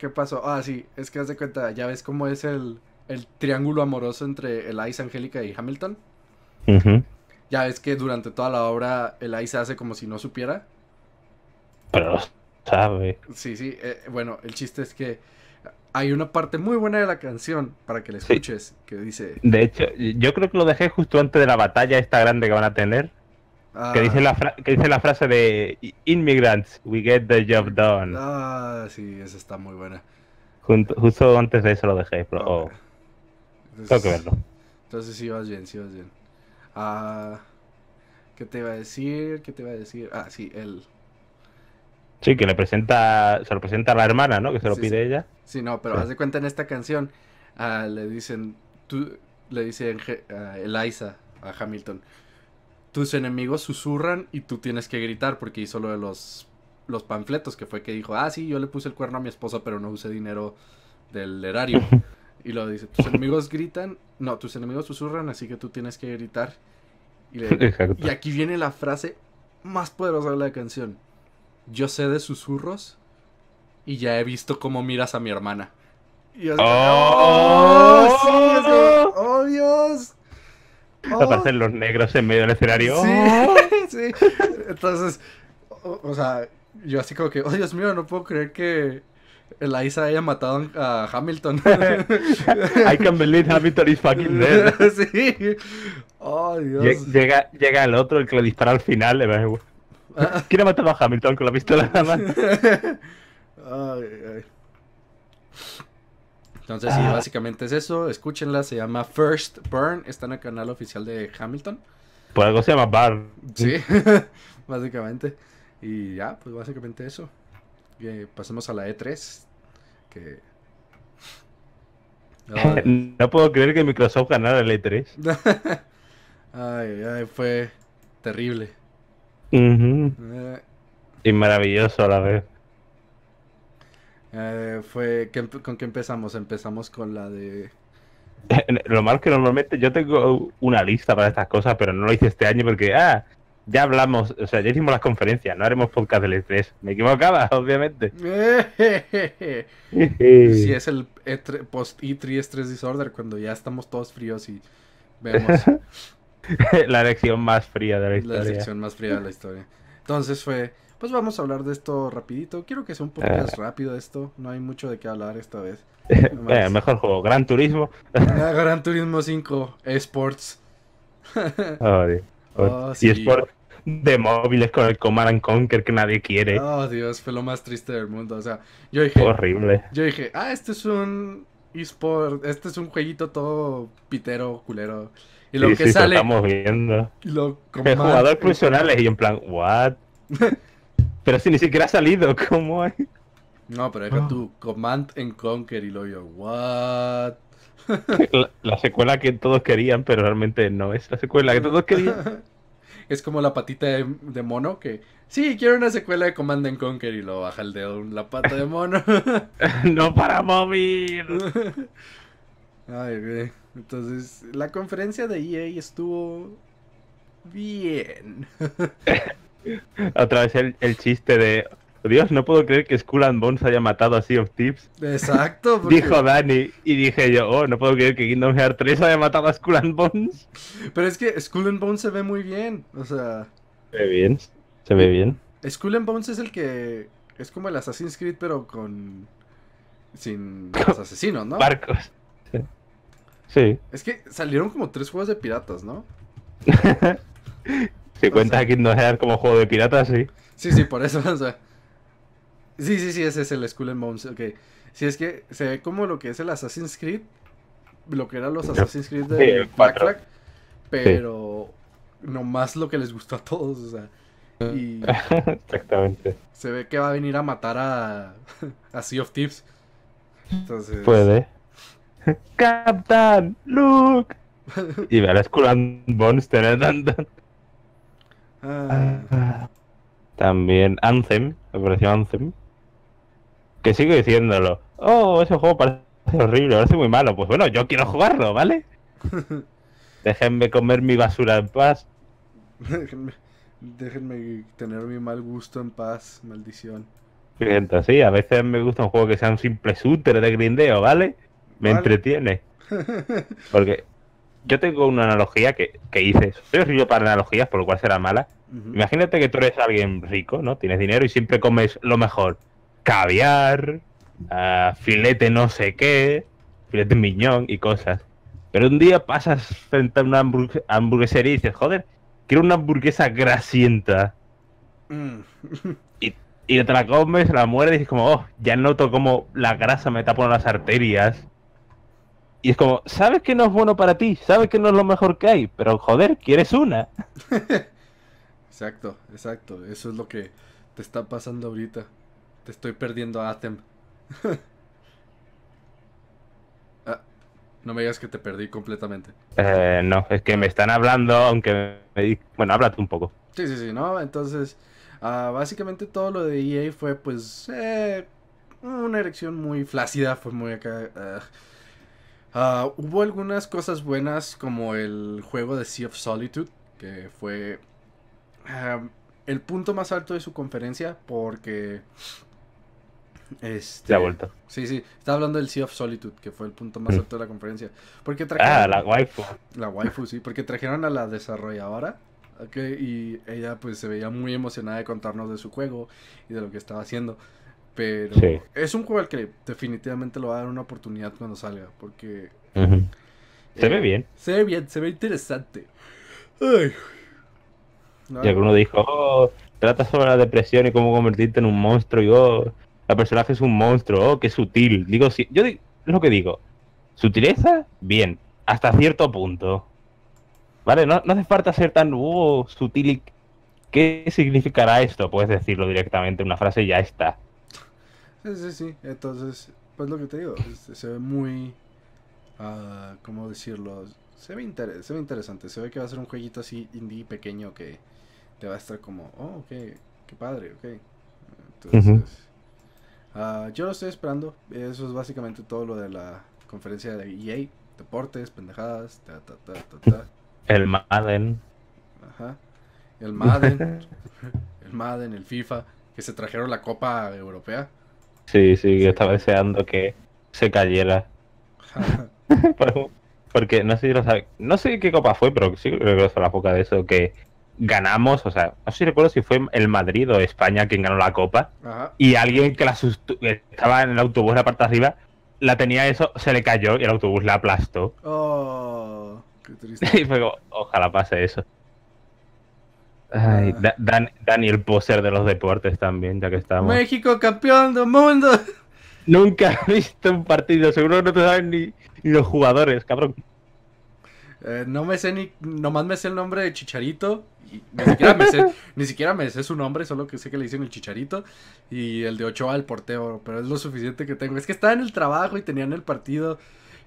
¿Qué, pasó? Ah, sí, es que haz de cuenta, ya ves cómo es el, triángulo amoroso entre el Ice Angélica y Hamilton. Ya ves que durante toda la obra el Ice hace como si no supiera. Pero sabe. Sí, sí. Eh, bueno, el chiste es que hay una parte muy buena de la canción para que la escuches que dice. De hecho, yo creo que lo dejé justo antes de la batalla esta grande que van a tener. Que, dice ah. la que dice la frase de Immigrants, we get the job done. Ah, sí, esa está muy buena. justo antes de eso lo dejé, pero. Oh. Tengo que verlo. Entonces sí vas bien, sí vas bien. Ah, ¿Qué te iba a decir? ¿Qué te iba a decir? Ah, sí, él. Sí, que le presenta, se lo presenta a la hermana, ¿no? Que se lo pide ella. Sí, no, pero haz de cuenta en esta canción, ah, le dicen, tú, le dice Eliza a Hamilton, tus enemigos susurran y tú tienes que gritar porque hizo lo de los, los panfletos, que fue que dijo, ah, sí, yo le puse el cuerno a mi esposa, pero no usé dinero del erario. <laughs> Y lo dice, tus enemigos gritan, no, tus enemigos susurran, así que tú tienes que gritar. Y, aquí viene la frase más poderosa de la canción. Yo sé de susurros y ya he visto cómo miras a mi hermana. ¡Oh! Oh, oh, oh Dios oh. Aparecen los negros en medio del escenario. Sí, oh. <laughs> sí. Entonces, o, sea, yo así como que, oh Dios mío, no puedo creer que la Isa haya matado a Hamilton. <laughs> I can believe Hamilton is fucking dead. <laughs> sí. Oh, Dios. Llega, llega el otro, el que le dispara al final. Le ah. Quiere matar a Hamilton con la pistola nada ay, ay. Entonces, sí, básicamente es eso. Escúchenla, se llama First Burn. Está en el canal oficial de Hamilton. Por algo se llama Burn. Sí, <laughs> básicamente. Y ya, pues básicamente eso. Eh, pasemos a la E3. <laughs> no puedo creer que Microsoft ganara la E3. <laughs> ay, ay, fue terrible. Eh. Y maravilloso a la vez. Eh, fue con qué empezamos. Empezamos con la de. <laughs> Lo malo es que normalmente yo tengo una lista para estas cosas, pero no lo hice este año porque ah, ya hablamos, o sea, ya hicimos las conferencias, no haremos podcast del e estrés. Me equivocaba, <laughs> obviamente. si <laughs> es el e post E3 Stress Disorder, cuando ya estamos todos fríos y vemos. la elección más fría de la historia. La elección más fría de la historia. Entonces fue pues vamos a hablar de esto rapidito. Quiero que sea un poco más ah. rápido esto. No hay mucho de qué hablar esta vez. <laughs> Eh, mejor juego, Gran Turismo. Ah, Gran Turismo 5, Esports. <laughs> <laughs> Oh, y sí. de móviles con el Command and Conquer que nadie quiere. Oh, Dios, fue lo más triste del mundo. O sea, yo dije. Horrible. Yo dije, ah, este es un eSport, este es un jueguito todo pitero, culero. Y lo que sale. Lo estamos viendo. Lo, jugador jugadores profesionales y en plan, ¿what? Pero si ni siquiera ha salido, <laughs> ¿cómo es? No, pero es que ah. tu Command and Conquer y lo yo, what? <laughs> la, secuela que todos querían, pero realmente no es la secuela que todos querían. <laughs> Es como la patita de, mono que, sí, quiero una secuela de Command and Conquer y lo baja el dedo, la pata de mono. no para móvil. Ay, güey. Entonces, la conferencia de EA estuvo bien. <laughs> Otra vez el, chiste de Dios, no puedo creer que Skull and Bones haya matado a Sea of Tips. Exacto. <laughs> Dijo Dani. Y dije yo, oh, no puedo creer que Kingdom Hearts 3 haya matado a Skull and Bones. Pero es que Skull and Bones se ve muy bien. O sea. Se ve bien. Se ve bien. Skull and Bones es el que. Es como el Assassin's Creed, pero con. Sin <laughs> los asesinos, ¿no? Barcos. Sí. sí. Es que salieron como tres juegos de piratas, ¿no? Si cuentas a sea, Kingdom Hearts como juego de piratas, sí. Sí, sí, por eso, <laughs> o sea. Sí, sí, sí, ese es el Skull and Bones, ok. Si es que se ve como lo que es el Assassin's Creed, lo que eran los Assassin's Creed de Black pero nomás lo que les gustó a todos, o sea. <laughs> Exactamente. Se ve que va a venir a matar a, <laughs> a Sea of Thieves. Entonces... Puede. Captain, Luke. y la Skull and Bones tener Ah. También Anthem, me pareció Anthem. Que sigo diciéndolo. Oh, ese juego parece horrible, parece muy malo. Pues bueno, yo quiero jugarlo, ¿vale? <laughs> Déjenme comer mi basura en paz. déjenme, tener mi mal gusto en paz, maldición. siento sí, a veces me gusta un juego que sea un simple shooter de grindeo, ¿vale? Me entretiene. <laughs> Porque yo tengo una analogía que, que hice. Soy yo para analogías, por lo cual será mala. Imagínate que tú eres alguien rico, ¿no? Tienes dinero y siempre comes lo mejor. Caviar, ah, filete no sé qué, filete miñón y cosas. Pero un día pasas frente a una hamburguesería y dices, joder, quiero una hamburguesa grasienta. Mm. <laughs> y, y te la comes, la muerdes y dices como, oh, ya noto como la grasa me tapa las arterias. Y es como, sabes que no es bueno para ti, sabes que no es lo mejor que hay, pero joder, quieres una. <laughs> exacto, exacto. Eso es lo que te está pasando ahorita. Te estoy perdiendo a Atem. <laughs> Ah, no me digas que te perdí completamente. Eh, no, es que me están hablando, aunque me... Bueno, háblate un poco. Sí, sí, sí, ¿no? Entonces, ah, básicamente todo lo de EA fue pues eh, una erección muy flácida, fue muy acá... Ah, Ah, hubo algunas cosas buenas como el juego de Sea of Solitude, que fue ah, el punto más alto de su conferencia porque... Este, ha vuelto. Sí, sí. Estaba hablando del Sea of Solitude, que fue el punto más mm. alto de la conferencia. Porque ah, la waifu. La waifu, sí. Porque trajeron a la desarrolladora. y ella pues se veía muy emocionada de contarnos de su juego y de lo que estaba haciendo. Pero es un juego al que definitivamente lo va a dar una oportunidad cuando salga, porque... Se ve eh, bien. Se ve bien, se ve interesante. ya y alguno dijo, oh, trata sobre la depresión y cómo convertirte en un monstruo. Y oh, la personaje es un monstruo, oh, qué sutil. Digo, si, yo es lo que digo. Sutileza, bien, hasta cierto punto. ¿Vale? No, hace falta ser tan oh, sutil ¿Qué significará esto? Puedes decirlo directamente una frase y ya está. Sí, sí, sí. Entonces, pues lo que te digo, este, se ve muy. Ah, ¿Cómo decirlo? Se ve, interesante. Se ve que va a ser un jueguito así indie pequeño que te va a estar como, oh, ok, qué padre, ok. Entonces, ah, yo lo estoy esperando. Eso es básicamente todo lo de la conferencia de EA: deportes, pendejadas, ta, ta, ta, ta, El Madden. Ajá. El Madden. <laughs> el Madden, el FIFA, que se trajeron la Copa Europea. Sí, sí, yo estaba deseando que se cayera. <laughs> Porque no sé no sé qué copa fue, pero sí creo que la poca de eso que ganamos, o sea, no sé si recuerdo si fue el Madrid o España quien ganó la copa y alguien que estaba en el autobús la parte de arriba la tenía eso, se le cayó y el autobús la aplastó. Oh, qué triste. <laughs> y fue como, ojalá pase eso. Ay, ah. Daniel Poser de los deportes también, ya que estamos. México campeón del mundo. <laughs> Nunca he visto un partido, seguro no te saben ni, los jugadores, cabrón. Eh, no me sé ni, nomás me sé el nombre de Chicharito. <laughs> ni, siquiera me sé, su nombre, solo que sé que le dicen el Chicharito. Y el de Ochoa, el portero, pero es lo suficiente que tengo. Es que estaba en el trabajo y tenían el partido.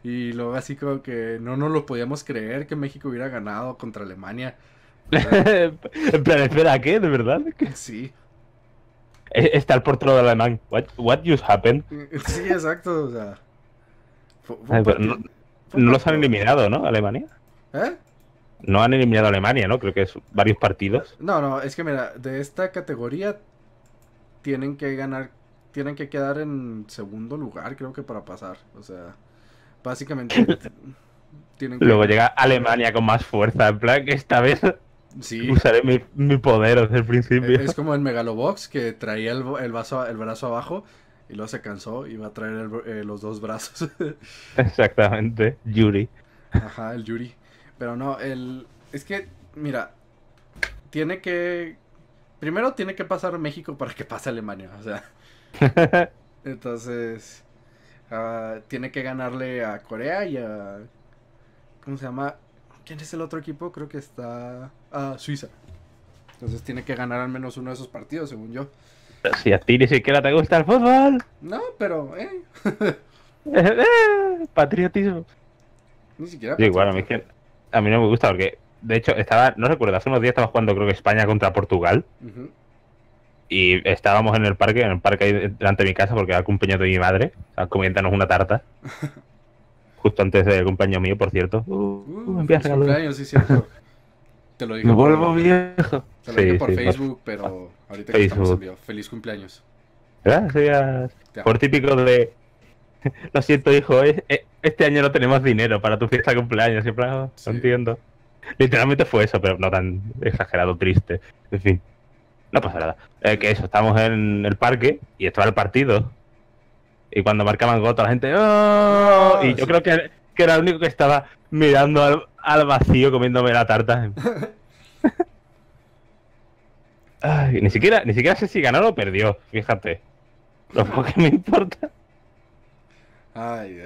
Y lo así que no nos lo podíamos creer que México hubiera ganado contra Alemania. <laughs> en plan, espera, ¿qué? ¿De verdad? Sí. E-, está el portero alemán. What, what just happened? Mm, sí, exacto, o sea. no, los han eliminado, ¿no? Alemania. ¿Eh? No han eliminado a Alemania, ¿no? Creo que es varios partidos. No, no, es que mira, de esta categoría tienen que ganar, tienen que quedar en segundo lugar, creo que para pasar. O sea, básicamente <laughs> Luego llega Alemania con más fuerza, en plan que esta vez Usaré mi, poder desde el principio. Es como el Megalobox que traía el, brazo abajo y luego se cansó y va a traer eh, los dos brazos. <laughs> Exactamente, Yuri. Ajá, el Yuri. Pero no, el. Es que, mira, tiene que. Primero tiene que pasar México para que pase Alemania, o sea. <laughs> Entonces. Ah, tiene que ganarle a Corea y a. ¿Cómo se llama? ¿Quién es el otro equipo? Creo que está Ah, Suiza. Entonces tiene que ganar al menos uno de esos partidos, según yo. si a ti ni siquiera te gusta el fútbol. No, pero, eh. <laughs> Eh, patriotismo. Ni siquiera. igual, a mí, no me gusta porque, de hecho, estaba, no recuerdo, hace unos días estaba jugando, creo que España contra Portugal. Y estábamos en el parque, en el parque ahí delante de mi casa, porque era un cumpleaños de mi madre. comiéndonos una tarta. <laughs> antes del cumpleaños mío, por cierto. Uh, uh, cumpleaños, Te lo Me vuelvo viejo. Te lo dije Facebook, pero ah, ahorita que estamos Feliz cumpleaños. Gracias. Por típico de. <laughs> Lo siento, hijo, eh, eh, este año no tenemos dinero para tu fiesta de cumpleaños. Siempre lo entiendo. Literalmente fue eso, pero no tan exagerado, triste. En fin, no pasa nada. Eh, que eso, estamos en el parque y estaba el partido. Y cuando marcaban gota la gente. Oh", y ah, yo creo que, era el único que estaba mirando al, vacío comiéndome la tarta. <laughs> Ay, ni siquiera, ni siquiera sé si ganó o perdió, fíjate. Lo que me importa. Ay,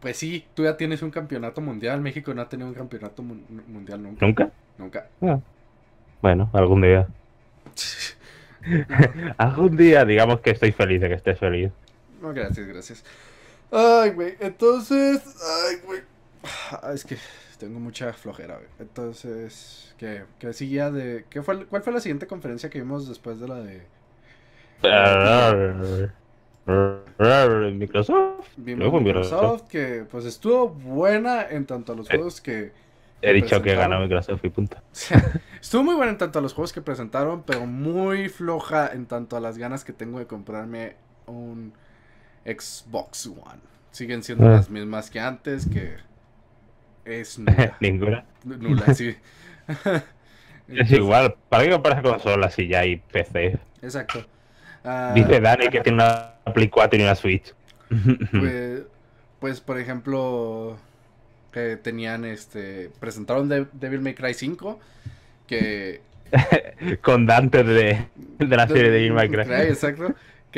Pues sí, tú ya tienes un campeonato mundial. México no ha tenido un campeonato mundial nunca. ¿Nunca? Nunca. Ah. Bueno, algún día. <laughs> <laughs> algún día, digamos que estoy feliz de que estés feliz. No, gracias, gracias. Ay, güey. Entonces. Ay, güey. Ah, es que tengo mucha flojera, güey. Entonces, ¿qué, qué seguía de. Qué fue, ¿Cuál fue la siguiente conferencia que vimos después de la de. <laughs> Microsoft. Microsoft, que pues estuvo buena en tanto a los eh, juegos que. He dicho que ganó Microsoft y punto. <laughs> estuvo muy buena en tanto a los juegos que presentaron, pero muy floja en tanto a las ganas que tengo de comprarme un Xbox One. Siguen siendo ah. las mismas que antes, que es nula. <laughs> Ninguna. Nula, sí. <laughs> es igual, ¿para qué comprar consolas si ya hay PC? Exacto. Dice ah, Dani que tiene una Play 4 y una Switch. <laughs> Pues, pues, por ejemplo, que tenían este. Presentaron Devil May Cry 5. Que. Con Dante de, de la serie de Devil May Cry exacto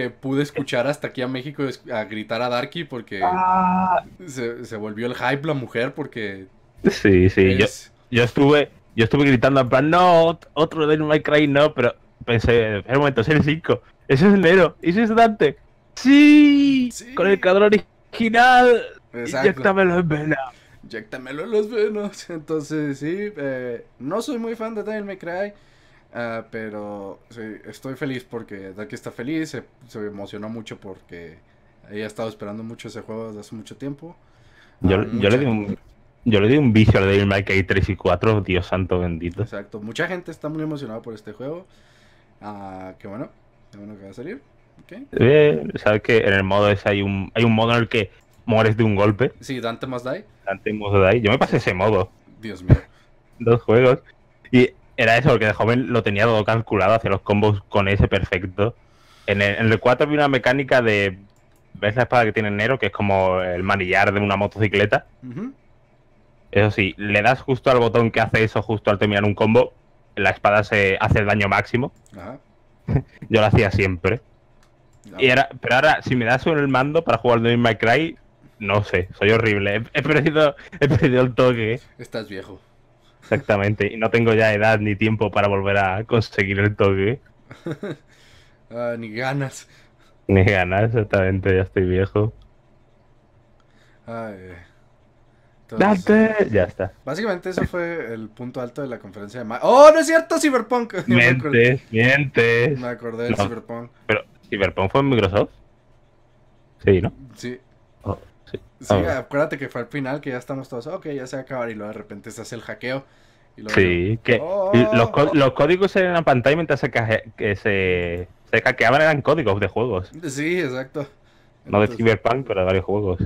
pude escuchar hasta aquí a México a gritar a Darky porque ah. se, volvió el hype la mujer porque... Sí, sí, yo, estuve yo estuve gritando en plan, no, otro de My Cry no, pero pensé, en un momento, es el 5, ese es y ese es Dante, sí, con el cadrón original, yéctamelo en vena. en los venas, <laughs> entonces sí, eh, no soy muy fan de Devil May Cry, Ah, pero estoy feliz porque Daki está feliz, se, emocionó mucho porque ella ha estado esperando mucho ese juego desde hace mucho tiempo. Yo, ah, yo le di un, yo le di un vicio al Devil May Cry 3 y 4, Dios santo bendito. Exacto, mucha gente está muy emocionada por este juego. Que ah, qué bueno, qué bueno que va a salir. Eh, Sabes que en el modo ese hay un, hay un modo en el que mueres de un golpe. Sí, Dante más Dante Die. Yo me pasé ese modo. Dios mío. Dos juegos. Y era eso, porque de joven lo tenía todo calculado hacía los combos con ese perfecto. En el, 4 vi una mecánica de. ¿Ves la espada que tiene Nero? Que es como el manillar de una motocicleta. Eso sí, le das justo al botón que hace eso, justo al terminar un combo, la espada se hace el daño máximo. <laughs> Yo lo hacía siempre. Y era pero ahora, si me das el mando para jugar de My Cry, no sé, soy horrible. he perdido, he perdido el toque. Estás viejo. Exactamente, y no tengo ya edad ni tiempo para volver a conseguir el toque. <laughs> Ah, ni ganas. Ni ganas, exactamente, ya estoy viejo. Ay. Eh. Ya está. Básicamente eso fue el punto alto de la conferencia de ¡Oh, no es cierto, Cyberpunk! <laughs> Mientes, me mientes. Me acordé del Cyberpunk. Pero, ¿Cyberpunk fue en Microsoft? Sí, ¿no? Sí. Oh. Sí, ah. acuérdate que fue al final que ya estamos todos, ok, ya se va a acabar y luego de repente se hace el hackeo. sí, que oh". los, códigos en la pantalla mientras se, que se, hackeaban eran códigos de juegos. Sí, exacto. no de Cyberpunk, pero de varios juegos.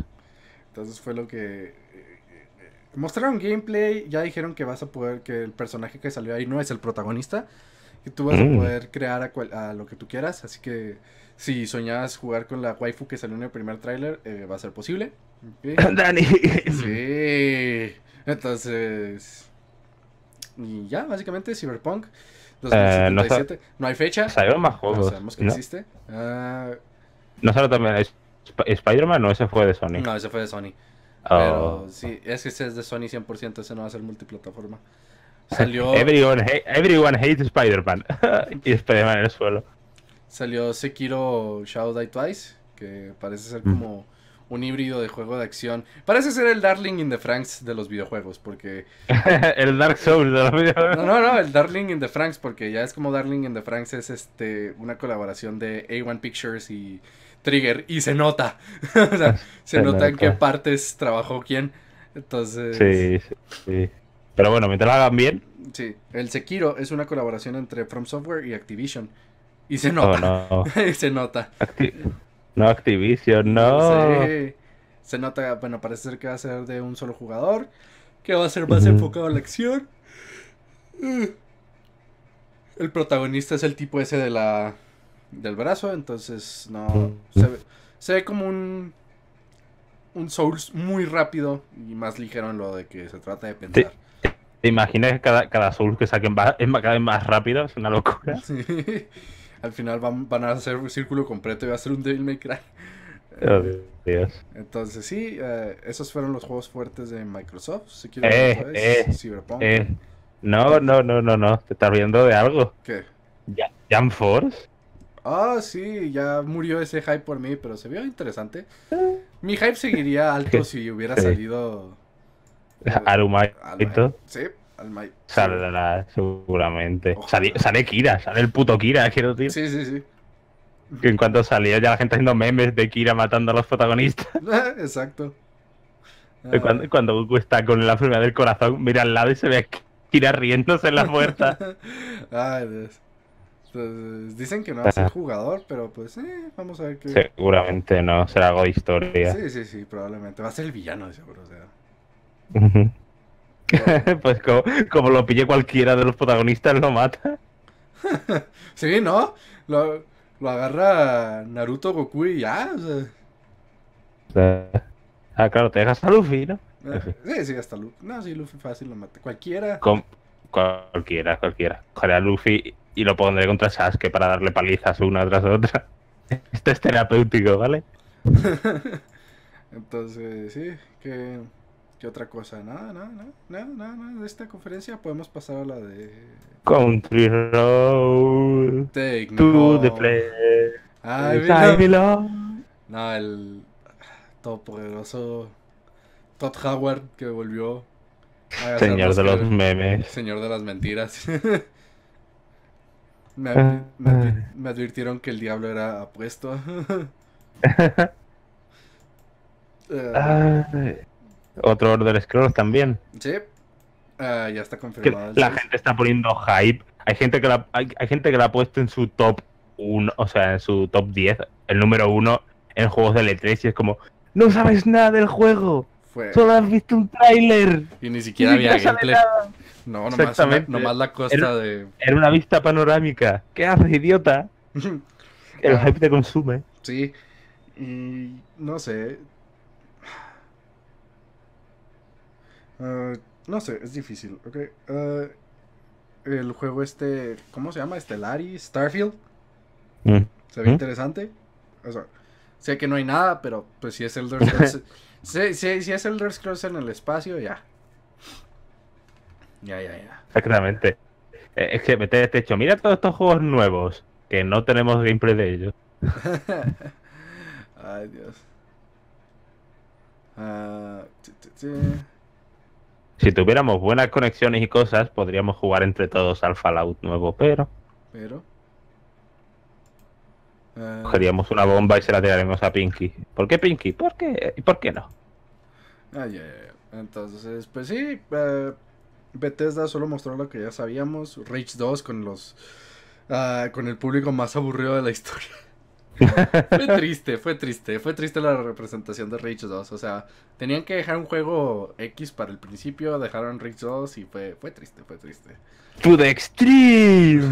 Entonces fue lo que eh, eh, mostraron gameplay, ya dijeron que vas a poder, que el personaje que salió ahí no es el protagonista, que tú vas a mm. poder crear a, lo que tú quieras, así que si soñabas jugar con la waifu que salió en el primer tráiler, eh, va a ser posible. <laughs> Dani. Sí. Entonces. Y ya, básicamente, Cyberpunk. 2077. Eh, no, hay fecha. Salieron más juegos. No sabemos que existe. Ah, no salió también Spider-Man, no, ese fue de Sony. No, ese fue de Sony. Oh. Pero sí, es que ese es de Sony 100%, ese no va a ser multiplataforma. Salió. <laughs> everyone, everyone hates Spider-Man. <laughs> y Spider-Man en el suelo. Salió Sekiro Shadow Die Twice, que parece ser mm. como un híbrido de juego de acción. Parece ser el Darling in the Franks de los videojuegos, porque... <laughs> el Dark Souls de los videojuegos. No, no, no, el Darling in the Franks, porque ya es como Darling in the Franks es este una colaboración de A1 Pictures y Trigger, y se nota. <laughs> o sea, <laughs> se, nota, en qué partes trabajó quién. Entonces... Sí, sí, sí. Pero bueno, mientras lo hagan bien. Sí, el Sekiro es una colaboración entre From Software y Activision. Oh, <laughs> y se nota. no. se nota. no, Activision, no. Se nota, bueno, parece ser que va a ser de un solo jugador, que va a ser más enfocado a la acción. Eh. El protagonista es el tipo ese de la del brazo, entonces no se, ve, como un un Souls muy rápido y más ligero en lo de que se trata de pensar. que cada, cada Souls que saquen va, es cada vez más rápido? Es una locura. <laughs> Sí al final van, a hacer un círculo completo y va a ser un Devil May Cry. Entonces, sí, eh, esos fueron los juegos fuertes de Microsoft. Si quieres, eh, eh, Cyberpunk. No, no, no, no, no. Te estás riendo de algo. ¿Qué? ¿Jam Force? Ah, sí, ya murió ese hype por mí, pero se vio interesante. Mi hype seguiría alto <laughs> si hubiera salido. Arumai. Sí, Saldrá, seguramente. Sale, Kira, sale el puto Kira, quiero decir. Sí, sí, sí. Que en cuanto salía ya la gente haciendo memes de Kira matando a los protagonistas. <laughs> Exacto. Ah. Cuando, Goku está con la enfermedad del corazón, mira al lado y se ve a Kira riéndose en la puerta. <laughs> dicen que no va a ser ah. jugador, pero pues eh, vamos a ver qué. Seguramente no, será algo historia. Sí, sí, sí, probablemente. Va a ser el villano, seguro, o sea. <laughs> pues como, lo pille cualquiera de los protagonistas, lo mata. <laughs> sí, ¿no? Lo, agarra Naruto, Goku y ya. <laughs> Ah, claro, te deja a Luffy, ¿no? Ah, sí, sí, hasta Luffy. No, sí, Luffy fácil lo mata. Cualquiera. Con... Cualquiera, cualquiera. Cogeré a Luffy y lo pondré contra Sasuke para darle palizas una tras otra. Esto es terapéutico, ¿vale? Entonces, sí, que otra cosa? Nada, nada, nada, nada, nada, De esta conferencia podemos pasar a la de. Country Road. Take to the play. Ay, mi No, el todopoderoso Todd Howard que volvió. señor de los memes. Señor de las mentiras. <laughs> Ah, ah. me, advirtieron que el diablo era apuesto. <laughs> <laughs> Eh, ah. Otro Order Scrolls también. Sí. Ah, ya está confirmado. La gente está poniendo hype. Hay gente que la, hay, gente que la ha puesto en su top 1, o sea, en su top 10, el número 1 en juegos de L3 y es como, no sabes nada del juego. Solo has visto un tráiler. Y ni siquiera había gameplay. No, nomás, la costa de... Era una vista panorámica. ¿Qué haces, idiota? <laughs> el hype te consume. Sí. Y no sé, Ah, no sé, es difícil, ah, el juego este, ¿cómo se llama? Estelari, Starfield. Mm. Se ve interesante. O sea, sé que no hay nada, pero pues si es Elder <laughs> Scrolls. si, si, es Elder Scrolls en el espacio, ya. Ya, ya, ya. Exactamente. Eh, es que me te este hecho, mira todos estos juegos nuevos, que no tenemos gameplay de ellos. <laughs> Ay, Dios. Ah, si tuviéramos buenas conexiones y cosas, podríamos jugar entre todos al Fallout nuevo, pero. Pero. Eh, cogeríamos una bomba y se la tiraríamos a Pinky. ¿Por qué Pinky? ¿Por qué? ¿Y por qué no? Ay, ah, Entonces, pues sí. Eh, Bethesda solo mostró lo que ya sabíamos. Rage 2 con los. Ah, con el público más aburrido de la historia fue <laughs> triste, fue triste, fue triste la representación de Rage 2. O sea, tenían que dejar un juego X para el principio, dejaron Rage 2 y fue, fue triste, fue triste. To the extreme.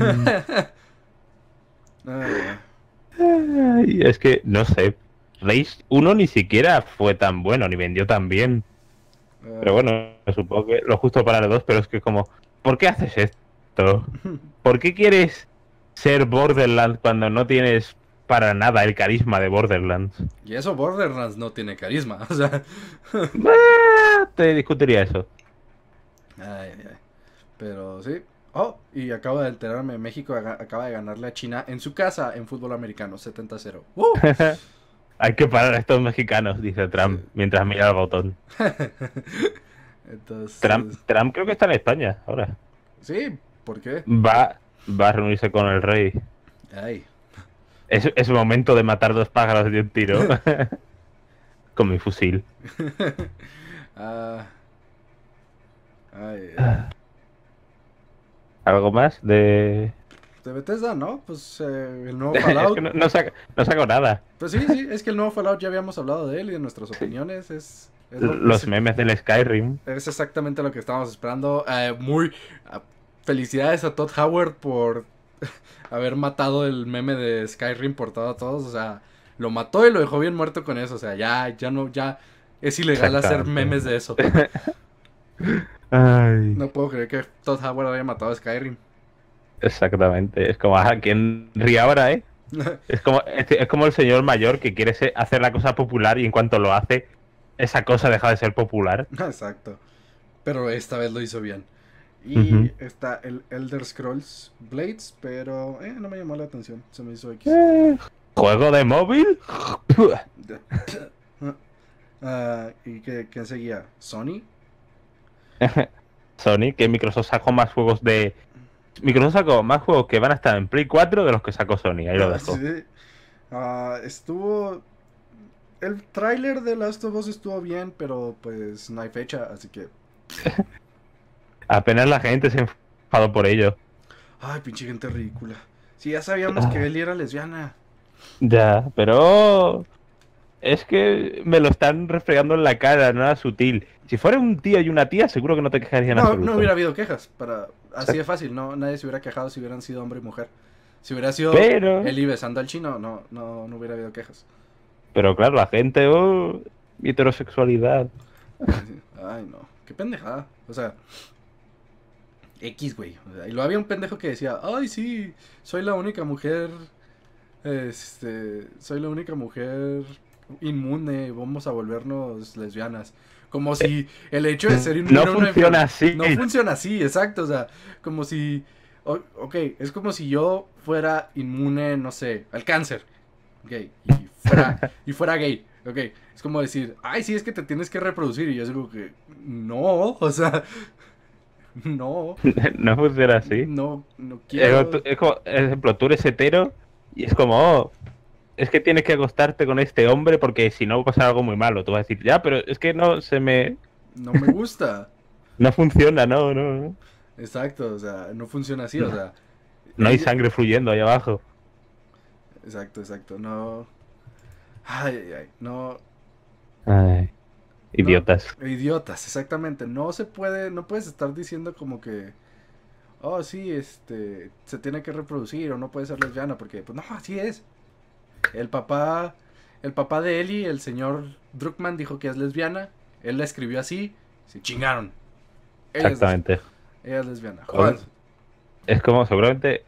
<laughs> es que, no sé, Rage 1 ni siquiera fue tan bueno, ni vendió tan bien. Pero ah. bueno, supongo que lo justo para los dos, pero es que como, ¿por qué haces esto? <laughs> ¿Por qué quieres ser Borderlands cuando no tienes para nada el carisma de Borderlands. Y eso Borderlands no tiene carisma, <laughs> o sea... Ah, te discutiría eso. Ay, ay. Pero sí. Oh, y acabo de enterarme, México acaba de ganarle a China en su casa en fútbol americano, 70-0. <laughs> Hay que parar a estos mexicanos, dice Trump, mientras mira el botón. <laughs> Trump, creo que está en España ahora. Sí, ¿por qué? Va, va a reunirse con el rey. Ay, es, momento de matar dos pájaros de un tiro. <laughs> Con mi fusil. <laughs> Ah. Eh. ¿Algo más de...? De Bethesda, ¿no? Pues eh, el nuevo <laughs> Fallout... no, saco, nada. Pues sí, sí, es que el nuevo Fallout ya habíamos hablado de él y de nuestras opiniones, es... los memes del Skyrim. Es exactamente lo que estábamos esperando. Eh, muy ah, felicidades a Todd Howard por <laughs> haber matado el meme de Skyrim Por todo a todos, o sea, lo mató y lo dejó bien muerto con eso, o sea, ya, ya no, ya es ilegal hacer memes de eso. <laughs> No puedo creer que Todd Howard haya matado a Skyrim. Exactamente, es como, ¿a quien ríe ahora, eh? <laughs> es, como, el señor mayor que quiere hacer la cosa popular y en cuanto lo hace, esa cosa deja de ser popular. Exacto. Pero esta vez lo hizo bien. Y está el Elder Scrolls Blades, pero eh, no me llamó la atención, se me hizo X. Eh, ¿Juego de móvil? <laughs> Ah, ¿Y qué, seguía? ¿Sony? <laughs> Sony, que Microsoft sacó más juegos de... Microsoft sacó más juegos que van a estar en Play 4 de los que sacó Sony, ahí lo ah, dejo. Ah, estuvo... El tráiler de Last of Us estuvo bien, pero pues no hay fecha, así que... <laughs> Apenas la gente se enfadó por ello. Ay, pinche gente ridícula. Si ya sabíamos que él ah. era lesbiana. Ya, pero es que me lo están refregando en la cara, nada sutil. Si fuera un tío y una tía, seguro que no te quejarían No, no hubiera habido quejas, para así <laughs> de fácil, no nadie se hubiera quejado si hubieran sido hombre y mujer. Si hubiera sido pero... el besando al chino, no, no, no hubiera habido quejas. Pero claro, la gente, oh, heterosexualidad. Ay, no, qué pendejada. O sea, X, güey. Y lo había un pendejo que decía, ay, sí, soy la única mujer, este, soy la única mujer inmune, vamos a volvernos lesbianas. Como si eh, el hecho de ser inmune... No funciona así. No funciona así, exacto. O sea, como si... ok, es como si yo fuera inmune, no sé, al cáncer. Ok, y fuera, <laughs> y fuera gay. Ok, es como decir, ay, sí, es que te tienes que reproducir. Y yo digo que, no, o sea, <laughs> No. <laughs> no funciona así. No, no quiero. Es, como, ejemplo, tú eres hetero y es como, oh, es que tienes que acostarte con este hombre porque si no pasa algo muy malo. Tú vas a decir, ya, pero es que no se me. No me gusta. <laughs> no funciona, no, no, Exacto, o sea, no funciona así, o sea. No hay sangre fluyendo ahí abajo. Exacto, exacto, no. Ay, ay, no. Ay. Idiotas. idiotas, exactamente. No se puede, no puedes estar diciendo como que, oh, sí, este, se tiene que reproducir o no puede ser lesbiana, porque, pues no, así es. El papá, el papá de Eli, el señor Druckmann, dijo que es lesbiana. Él la escribió así, se chingaron. exactamente. ella es lesbiana. Joder. Es como, seguramente,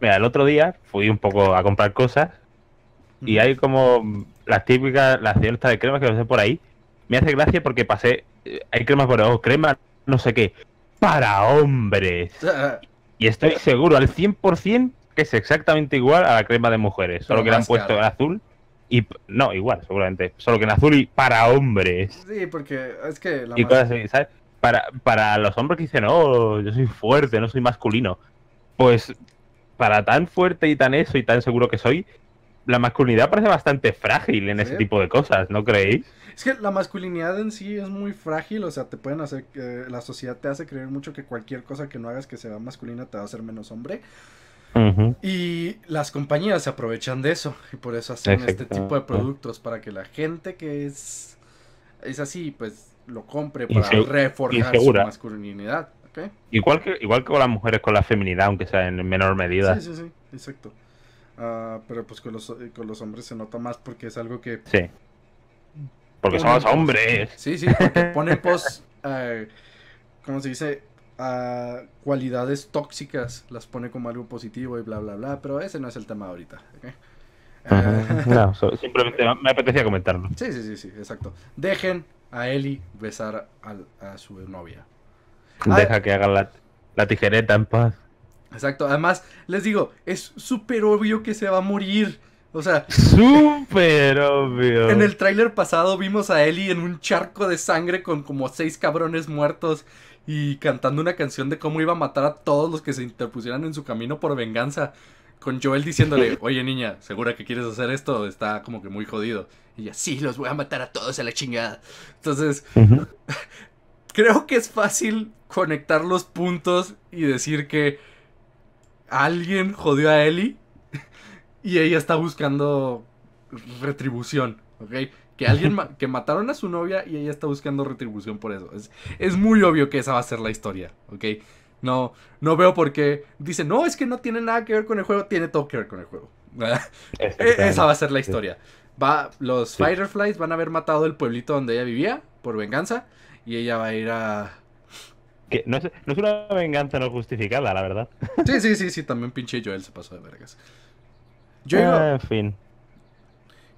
mira, el otro día fui un poco a comprar cosas y hay como las típicas, las ciertas de crema que sé por ahí me hace gracia porque pasé. Eh, hay cremas para ojos, crema no sé qué. Para hombres. <laughs> Ah. Y estoy seguro al 100% que es exactamente igual a la crema de mujeres. solo que le han puesto en azul. Y, no, igual, seguramente. Solo que en azul y para hombres. Sí, porque es que. y ¿sabes? Para, para los hombres que dicen, oh, yo soy fuerte, no soy masculino. Pues para tan fuerte y tan eso y tan seguro que soy, la masculinidad parece bastante frágil en ese tipo de cosas, ¿no creéis? Es que la masculinidad en sí es muy frágil, o sea, te pueden hacer, la sociedad te hace creer mucho que cualquier cosa que no hagas que sea masculina te va a hacer menos hombre. Y las compañías se aprovechan de eso y por eso hacen este tipo de productos para que la gente que es, es así, pues lo compre para reforzar su masculinidad. Igual, que, igual que con las mujeres con la feminidad, aunque sea en menor medida. Sí, sí, sí, exacto. Ah, pero pues con los, con los hombres se nota más porque es algo que sí. Porque somos hombres. Sí, sí, porque <laughs> pone pos, eh, ¿cómo se dice? a cualidades tóxicas, las pone como algo positivo y bla, bla, bla, pero ese no es el tema ahorita. Eh, <laughs> no, <laughs> simplemente me apetecía comentarlo. Sí, sí, sí, sí, exacto. Dejen a Eli besar a, su novia. Ah, Deja que haga la, la tijereta en paz. Exacto, además les digo, es súper obvio que se va a morir. O sea, súper obvio. En el tráiler pasado vimos a Ellie en un charco de sangre con como seis cabrones muertos y cantando una canción de cómo iba a matar a todos los que se interpusieran en su camino por venganza. Con Joel diciéndole, <laughs> oye niña, ¿segura que quieres hacer esto? Está como que muy jodido. Y ella, sí, los voy a matar a todos a la chingada. Entonces, <laughs> creo que es fácil conectar los puntos y decir que alguien jodió a Ellie y ella está buscando retribución, ¿ok? Que alguien que mataron a su novia y ella está buscando retribución por eso. Es, muy obvio que esa va a ser la historia, ¿ok? No, no veo por qué. Dice, no, es que no tiene nada que ver con el juego, tiene todo que ver con el juego. <laughs> E-, esa va a ser la historia. Va, los Fireflies van a haber matado el pueblito donde ella vivía por venganza y ella va a ir a... Que no, es, no es una venganza no justificada, la verdad. Sí, sí, sí, sí, también pinche Joel se pasó de vergas. Eh,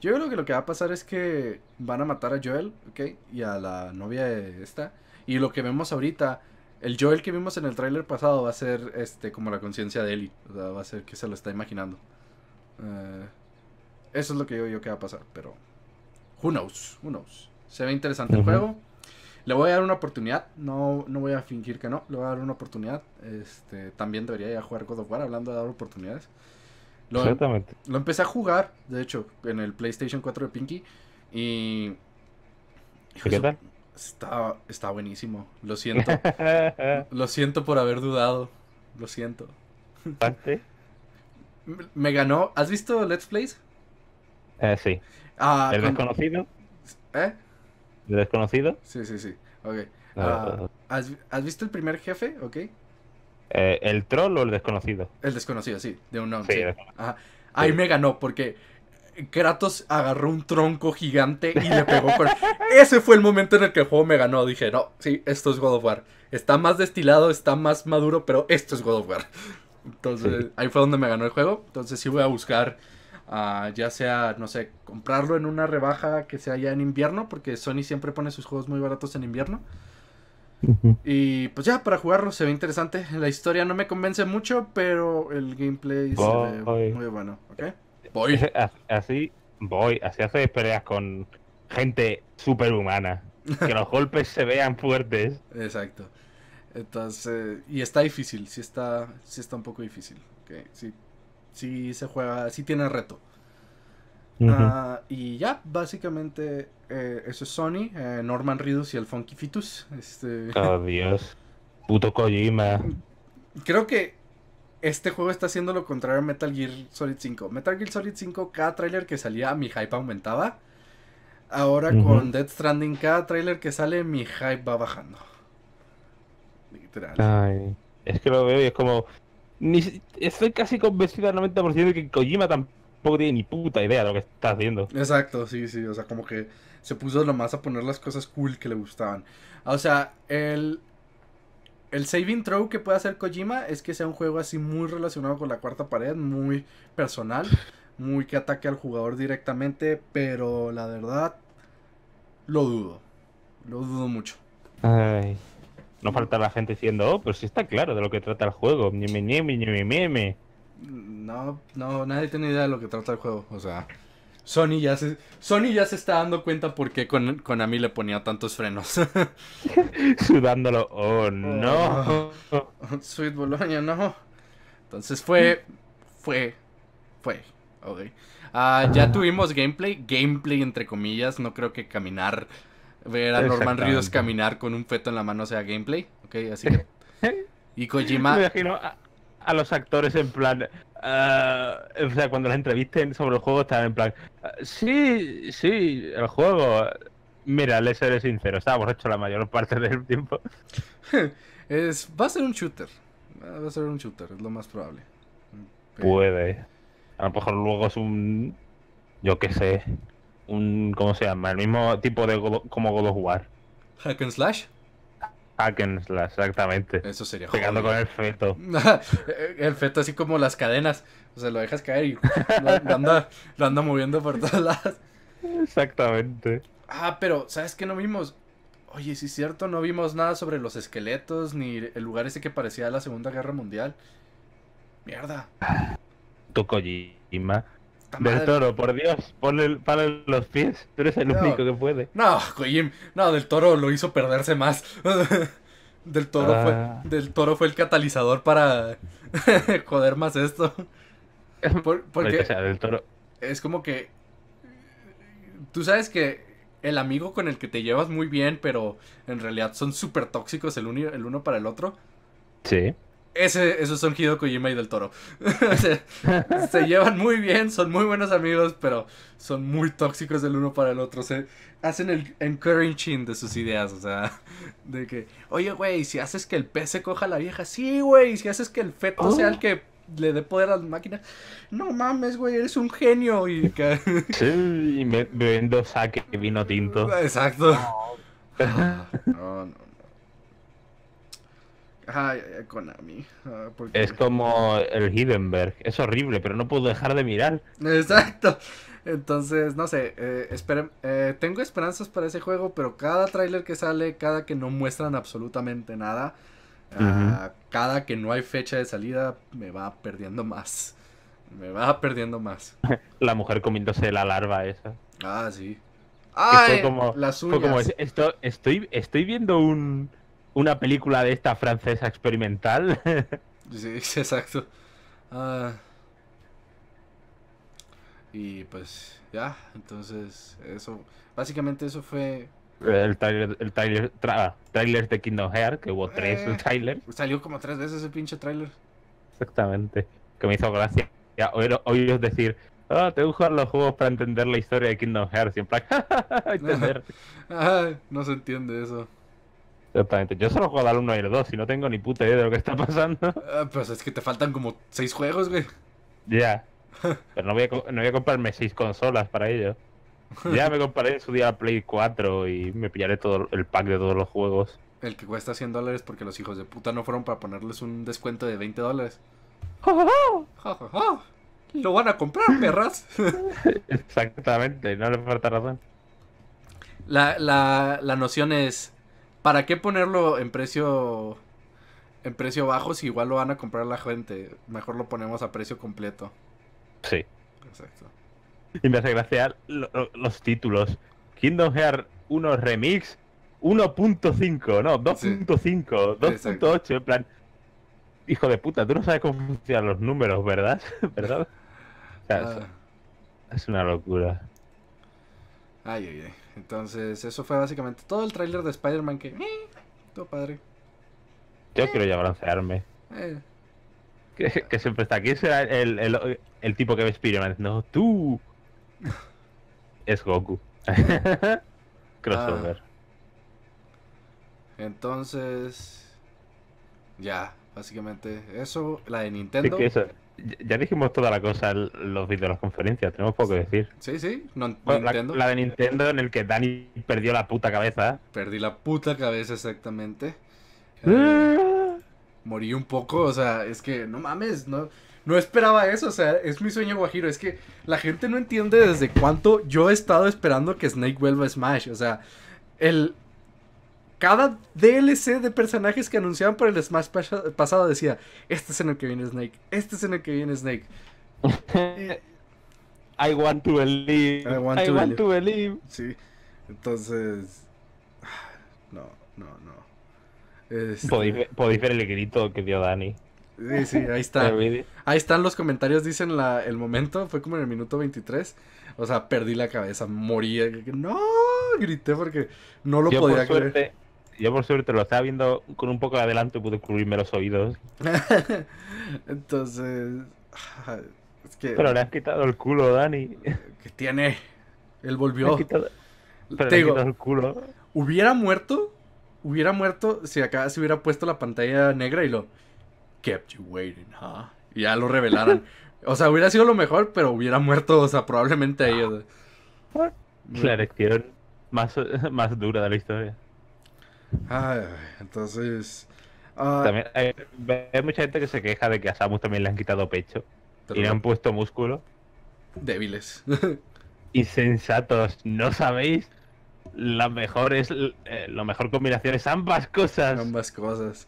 yo creo que lo que va a pasar es que van a matar a Joel, ¿ok? Y a la novia de esta. Y lo que vemos ahorita, el Joel que vimos en el tráiler pasado va a ser este como la conciencia de Ellie. O sea, va a ser que se lo está imaginando. Eh, eso es lo que yo veo que va a pasar, pero... Who knows, who knows. Se ve interesante el juego. Le voy a dar una oportunidad. No, no voy a fingir que no. Le voy a dar una oportunidad. Este, también debería a jugar God of War hablando de dar oportunidades. Em- lo, empecé a jugar, de hecho, en el PlayStation 4 de Pinky. Y. ¿Qué tal? Está, buenísimo. Lo siento. <laughs> lo siento por haber dudado. Lo siento. Me ganó. ¿Has visto Let's Plays? Eh, sí. Ah, ¿El desconocido? ¿Eh? ¿El desconocido? Sí, sí, sí. Ok. Ah, ¿has, ¿has, visto el primer jefe? Ok. Eh, ¿El troll o el desconocido? El desconocido, sí, de un nombre. Ahí me ganó porque Kratos agarró un tronco gigante y le pegó <laughs> Ese fue el momento en el que el juego me ganó. Dije, no, sí, esto es God of War. Está más destilado, está más maduro, pero esto es God of War. Entonces, ahí fue donde me ganó el juego. Entonces sí voy a buscar, ah, ya sea, no sé, comprarlo en una rebaja que sea ya en invierno, porque Sony siempre pone sus juegos muy baratos en invierno. Y pues ya, para jugarlo se ve interesante. La historia no me convence mucho, pero el gameplay muy bueno, Voy. <laughs> Así, voy, así hace peleas con gente superhumana. Que los <laughs> golpes se vean fuertes. Exacto. Entonces, y está difícil, sí está, sí está un poco difícil. Okay. Sí, sí se juega, sí tiene reto. Ah, y ya, básicamente, eh, eso es Sony, eh, Norman Reedus y el Funky Fitus. Este... Oh, <laughs> Dios. Puto Kojima. Creo que este juego está haciendo lo contrario a Metal Gear Solid 5. Metal Gear Solid 5, cada trailer que salía, mi hype aumentaba. Ahora con Dead Stranding, cada trailer que sale, mi hype va bajando. Literal. es que lo veo y es como... estoy casi convencido al 90% de que Kojima tampoco poco tiene ni puta idea de lo que está haciendo. Exacto, sí, sí, o sea, como que se puso lo más a poner las cosas cool que le gustaban. O sea, el, el saving throw que puede hacer Kojima es que sea un juego así muy relacionado con la cuarta pared, muy personal, muy que ataque al jugador directamente, pero la verdad lo dudo, lo dudo mucho. Ay, no falta la gente diciendo, oh, pero pues sí está claro de lo que trata el juego, ñeme, no, no, nadie tiene idea de lo que trata el juego. O sea, Sony ya se, Sony ya se está dando cuenta por qué con, mí le ponía tantos frenos. <laughs> Sudándolo, oh no. <laughs> sweet Bologna, no. Entonces fue, fue, fue. Ok. Ah, ya tuvimos gameplay, gameplay entre comillas. No creo que caminar, ver a Norman Ríos caminar con un feto en la mano sea gameplay. Ok, así que. <laughs> Y Kojima. a, a los actores en plan. Eh, o sea, cuando las entrevisten sobre el juego, están en plan. Eh, sí, sí, el juego. Mira, les seré sincero, estábamos hecho la mayor parte del tiempo. <laughs> es, va a ser un shooter. Va a ser un shooter, es lo más probable. Puede. A lo mejor luego es un. Yo qué sé. Un. ¿Cómo se llama? El mismo tipo de. como God jugar ¿Hack and Slash? exactamente. Eso sería Pegando con el feto. <laughs> el feto así como las cadenas. O sea, lo dejas caer y lo, anda, moviendo por todas las... Exactamente. Ah, pero, ¿sabes qué no vimos? Oye, sí es cierto, no vimos nada sobre los esqueletos ni el lugar ese que parecía la Segunda Guerra Mundial. Mierda. Tokojima. Del toro, por Dios, ponle, en los pies, tú eres el único que puede. No, Coyim, no, del toro lo hizo perderse más. <laughs> del, toro fue, ah. del toro fue el catalizador para <laughs> joder más esto. <laughs> porque del Es como que. Tú sabes que el amigo con el que te llevas muy bien, pero en realidad son súper tóxicos el, uno, el uno para el otro. Sí. Ese, esos son Hideo Kojima y del Toro. <laughs> <laughs> se, llevan muy bien, son muy buenos amigos, pero son muy tóxicos el uno para el otro. Se hacen el encouraging de sus ideas, o sea, de que, oye, güey, si haces que el pez se coja a la vieja, sí, güey, si haces que el feto oh. sea el que le dé poder a la máquina, no mames, güey, eres un genio. Y, que... <laughs> sí, y me, vendo saque vino tinto. Exacto. no. no. Ajá, con eh, eh, ah, Es como el Hindenburg. Es horrible, pero no puedo dejar de mirar. Exacto. Entonces, no sé, eh, tengo esperanzas para ese juego, pero cada tráiler que sale, cada que no muestran absolutamente nada, ah, cada que no hay fecha de salida, me va perdiendo más. Me va perdiendo más. <laughs> la mujer comiéndose la larva esa. Ah, sí. Ah, como, como, estoy viendo un una película de esta francesa experimental. <laughs> sí, exacto. Ah. y pues ya, entonces eso, básicamente eso fue... El trailer, de Kingdom Hearts, que hubo eh, tres trailers. Salió como tres veces ese pinche trailer. Exactamente, que me hizo gracia. Ya, oíros, decir, Ah, tengo que jugar los juegos para entender la historia de Kingdom Hearts. Y no se entiende eso. Exactamente. Yo solo juego al 1 y al 2 y no tengo ni puta idea de lo que está pasando. Ah, pues es que te faltan como 6 juegos, güey. Ya. <laughs> Pero no voy, a, no voy comprarme 6 consolas para ello. Ya me compraré en su día a Play 4 y me pillaré todo el pack de todos los juegos. El que cuesta 100 dólares porque los hijos de puta no fueron para ponerles un descuento de 20 dólares. Lo van a comprar, perras. <laughs> Exactamente, no le falta razón. La, la, la noción es ¿Para qué ponerlo en precio en precio bajo si igual lo van a comprar la gente? Mejor lo ponemos a precio completo. Sí. Exacto. Y me hace gracia los títulos. Kingdom Hearts 1 Remix 1.5, no, 2.5, 2.8, en plan... Hijo de puta, tú no sabes cómo funcionan los números, ¿verdad? <laughs> ¿Verdad? Ah. es una locura. Ay, ay, ay. Entonces, eso fue básicamente todo el tráiler de Spider-Man que... Eh, tu padre. Yo quiero ya broncearme. Eh. Que, siempre está aquí. Será el, el, el tipo que ve Spider-Man. No, tú. es Goku. <laughs> Crossover. Ah. Entonces... Ya, básicamente eso. La de Nintendo ya dijimos toda la cosa en los vídeos de las conferencias, tenemos poco que decir. Sí, sí, no, la, de Nintendo en el que Dani perdió la puta cabeza. Perdí la puta cabeza, exactamente. Eh, ah. morí un poco, o sea, es que no mames, no, no esperaba eso, o sea, es mi sueño guajiro, es que la gente no entiende desde cuánto yo he estado esperando que Snake vuelva a Smash, o sea, el, cada DLC de personajes que anunciaban Por el Smash pasado decía, este es en el que viene Snake, este es en el que viene Snake. <laughs> I want to believe. I want, to, Entonces... <sighs> No, no, no. Este... Podéis ver el grito que dio Dani. Sí, sí, ahí está. <laughs> Ahí están los comentarios, dicen la, el momento, fue como en el minuto 23. O sea, perdí la cabeza, morí. Eh, no, grité porque no lo podía creer yo por suerte lo estaba viendo con un poco de adelanto y pude cubrirme los oídos. <laughs> Entonces. Pero le has quitado el culo, Dani. que tiene? Él volvió. le han quitado el culo. Hubiera muerto. Hubiera muerto si acá se hubiera puesto la pantalla negra y lo. Kept you waiting, Y ya lo revelaran. o sea, hubiera sido lo mejor, pero hubiera muerto, o sea, probablemente ahí. Ah. La elección más, <laughs> más dura de la historia entonces. Ah, hay, mucha gente que se queja de que a Samus también le han quitado pecho y le han puesto músculo. Débiles. <laughs> Insensatos, ¿no sabéis? La mejor es. Eh, mejor combinación es ambas cosas. Ambas cosas.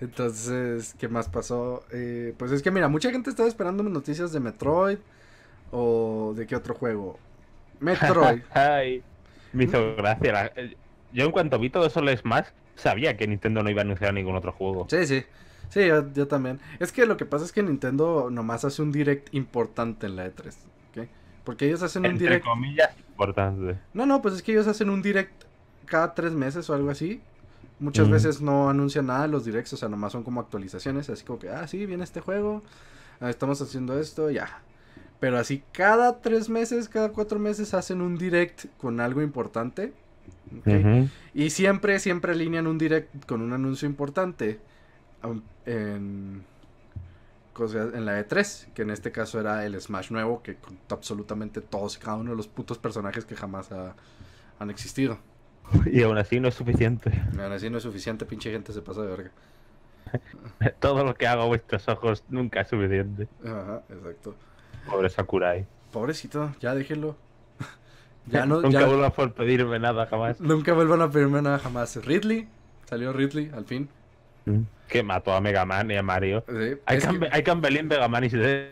Entonces, ¿qué más pasó? Eh, pues es que mira, mucha gente estaba esperando noticias de Metroid o de qué otro juego. <laughs> Metroid. me hizo gracia. La yo en cuanto vi todo eso es más sabía que Nintendo no iba a anunciar ningún otro juego. Sí, sí. Sí, yo, también. Es que lo que pasa es que Nintendo nomás hace un direct importante en la E3. ¿okay? Porque ellos hacen un direct. comillas, importante. No, no, pues es que ellos hacen un direct cada tres meses o algo así. Muchas veces no anuncian nada los directs, o sea, nomás son como actualizaciones. Así como que, ah, sí, viene este juego. Ah, estamos haciendo esto, ya. Pero así cada tres meses, cada cuatro meses hacen un direct con algo importante. Y siempre, siempre alinean un direct con un anuncio importante um, en, la E3, que en este caso era el Smash nuevo, que contó absolutamente todos y cada uno de los putos personajes que jamás han existido. <laughs> Y aún así no es suficiente. aún así no es suficiente, pinche gente se pasa de verga. <laughs> Todo lo que hago a vuestros ojos nunca es suficiente. Ajá, exacto. Pobre Sakurai. Pobrecito, ya déjenlo. Ya no, Nunca vuelvan a pedirme nada jamás. Nunca vuelvan a pedirme nada jamás. Ridley, salió Ridley al fin. Mm. Que mató a Mega Man y a Mario. Hay sí, que... Campbellín Mega Man y se...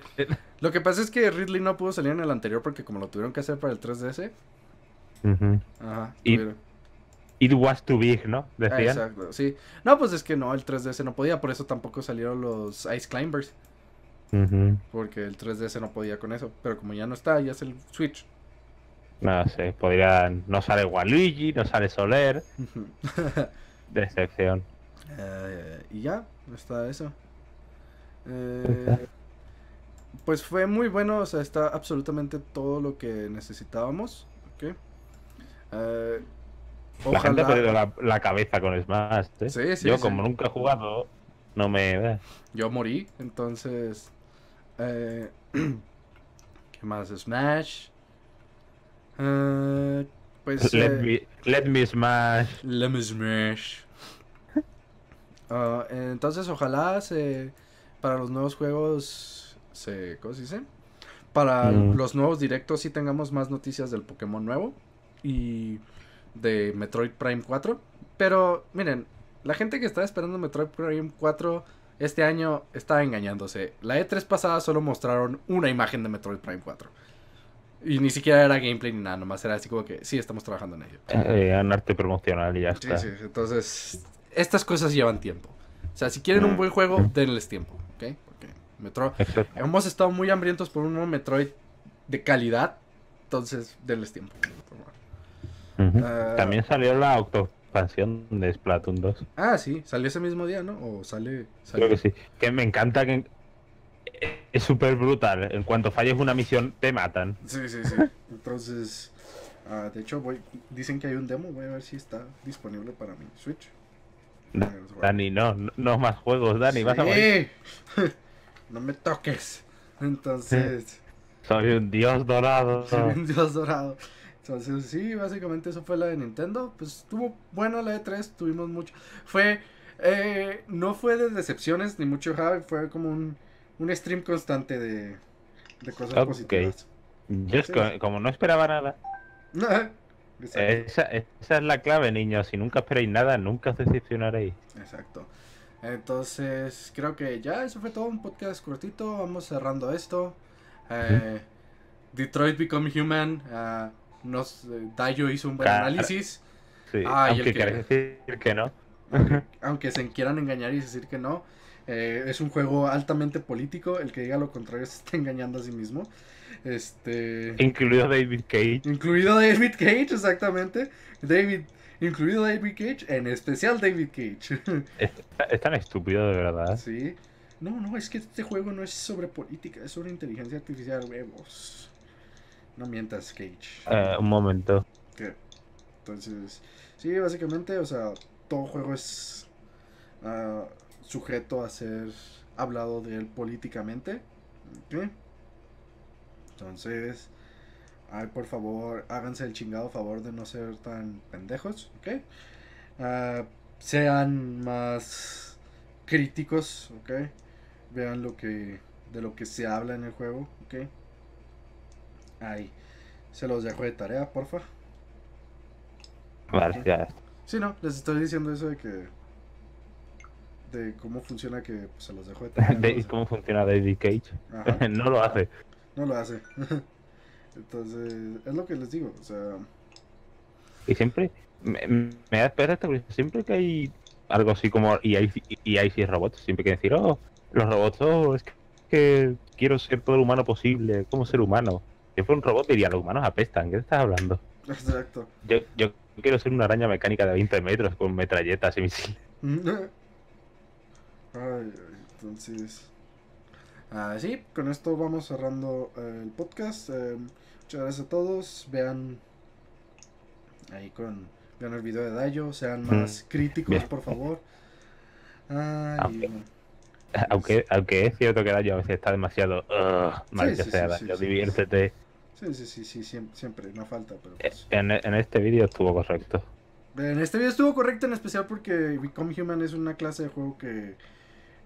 Lo que pasa es que Ridley no pudo salir en el anterior porque como lo tuvieron que hacer para el 3DS. Ajá. It, was too big, ¿no? Decían. Exacto, sí. No, pues es que no, el 3DS no podía, por eso tampoco salieron los Ice Climbers. Porque el 3DS no podía con eso. Pero como ya no está, ya es el Switch. No sé, podrían. No sale Waluigi, no sale Soler. <laughs> Decepción. Eh, y ya, está eso. Eh, pues fue muy bueno, o sea, está absolutamente todo lo que necesitábamos. Eh, la gente ha perdido la, cabeza con Smash. ¿eh? Sí, sí, Yo, como nunca he jugado, no me. Yo morí, entonces. Eh, <clears throat> ¿Qué más? Smash. Eh, pues. <laughs> Eh, let, me, smash. Let me smash. <laughs> Ah, entonces, ojalá se, para los nuevos juegos, se, ¿cómo se dice? Para mm. los nuevos directos sí tengamos más noticias del Pokémon nuevo y de Metroid Prime 4. Pero miren, la gente que está esperando Metroid Prime 4 este año está engañándose. La E3 pasada solo mostraron una imagen de Metroid Prime 4. Y ni siquiera era gameplay ni nada, nomás era así como que sí, estamos trabajando en ello. Eh, eh en arte promocional y ya está. Sí, entonces, estas cosas llevan tiempo. O sea, si quieren un buen juego, mm. denles tiempo, Hemos estado muy hambrientos por un nuevo Metroid de calidad, entonces denles tiempo. Ah. También salió la autoexpansión de Splatoon 2. Ah, sí, salió ese mismo día, ¿no? O sale... Creo que sí. Que me encanta que es súper brutal. En cuanto falles una misión, te matan. Sí, sí, sí. <laughs> Entonces, ah, de hecho, voy, dicen que hay un demo. Voy a ver si está disponible para mi Switch. Dani, no, no más juegos, Dani, vas a <laughs> no me toques. Entonces. <laughs> Soy un dios dorado. Soy un dios dorado. Entonces, sí, básicamente eso fue la de Nintendo. Pues estuvo bueno la de 3 tuvimos mucho. Fue. Eh, no fue de decepciones ni mucho hype, fue como un un stream constante de, cosas positivas. Yo, como no esperaba nada. <laughs> esa, es la clave, niños. Si nunca esperáis nada, nunca os decepcionaréis. Exacto. Entonces, creo que ya eso fue todo. Un podcast cortito. Vamos cerrando esto. Eh, Detroit Become Human. Uh, nos, eh, Dayo hizo un buen análisis. Ah, aunque decir que no. aunque se quieran engañar y decir que no. Eh, es un juego altamente político. El que diga lo contrario se está engañando a sí mismo. Este. Incluido David Cage. Incluido David Cage, exactamente. David. Incluido David Cage, en especial David Cage. <laughs> es, tan estúpido, de verdad. Sí. No, no, es que este juego no es sobre política, es sobre inteligencia artificial, huevos. No mientas, Cage. Ah, un momento. ¿Qué? Entonces, sí, básicamente, o sea, todo juego es. Ah, sujeto a ser hablado de él políticamente. Entonces, ay, por favor, háganse el chingado favor de no ser tan pendejos, ah, sean más críticos, ¿ok? Vean lo que, de lo que se habla en el juego, ¿ok? Ahí, se los dejo de tarea, porfa. Vale, no, les estoy diciendo eso de que de cómo funciona que pues, se los dejó de <laughs> tener, ¿Cómo funciona David Cage? <laughs> no lo hace. No lo hace. <laughs> Entonces, es lo que les digo, o sea... Y siempre, me, me da esta porque siempre que hay algo así como y hay, y hay sí robots, siempre que decir, oh, los robots, oh, es que, quiero ser todo el humano posible, como ser humano. Si un robot diría, los humanos apestan, ¿qué estás hablando? Exacto. Yo, yo quiero ser una araña mecánica de 20 metros con metralletas y misiles entonces. Así, ah, con esto vamos cerrando eh, el podcast. Eh, muchas gracias a todos. Vean ahí con vean el video de Dayo. Sean más críticos, por favor. aunque, aunque, es cierto que Dayo a veces está demasiado. mal que sea, diviértete. Sí, sí, sí, siempre, no falta. Eh, pues en, este vídeo estuvo correcto. En este video estuvo correcto, en especial porque Become Human es una clase de juego que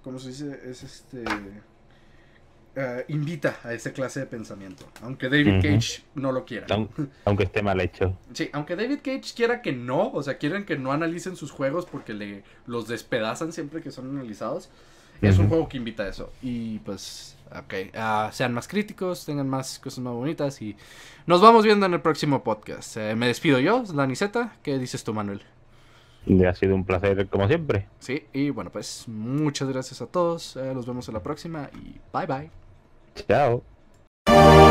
como se dice, es este... Eh, invita a esa clase de pensamiento, aunque David Cage no lo quiera. Aunque esté mal hecho. Sí, aunque David Cage quiera que no, o sea, quieren que no analicen sus juegos porque le, los despedazan siempre que son analizados, es un juego que invita a eso. Y pues, ok, ah, sean más críticos, tengan más cosas más bonitas y nos vamos viendo en el próximo podcast. Eh, me despido yo, Laniseta, ¿qué dices tú, Manuel? le ha sido un placer como siempre. Sí, y bueno, pues muchas gracias a todos. Eh, nos los vemos en la próxima y bye bye. Chao.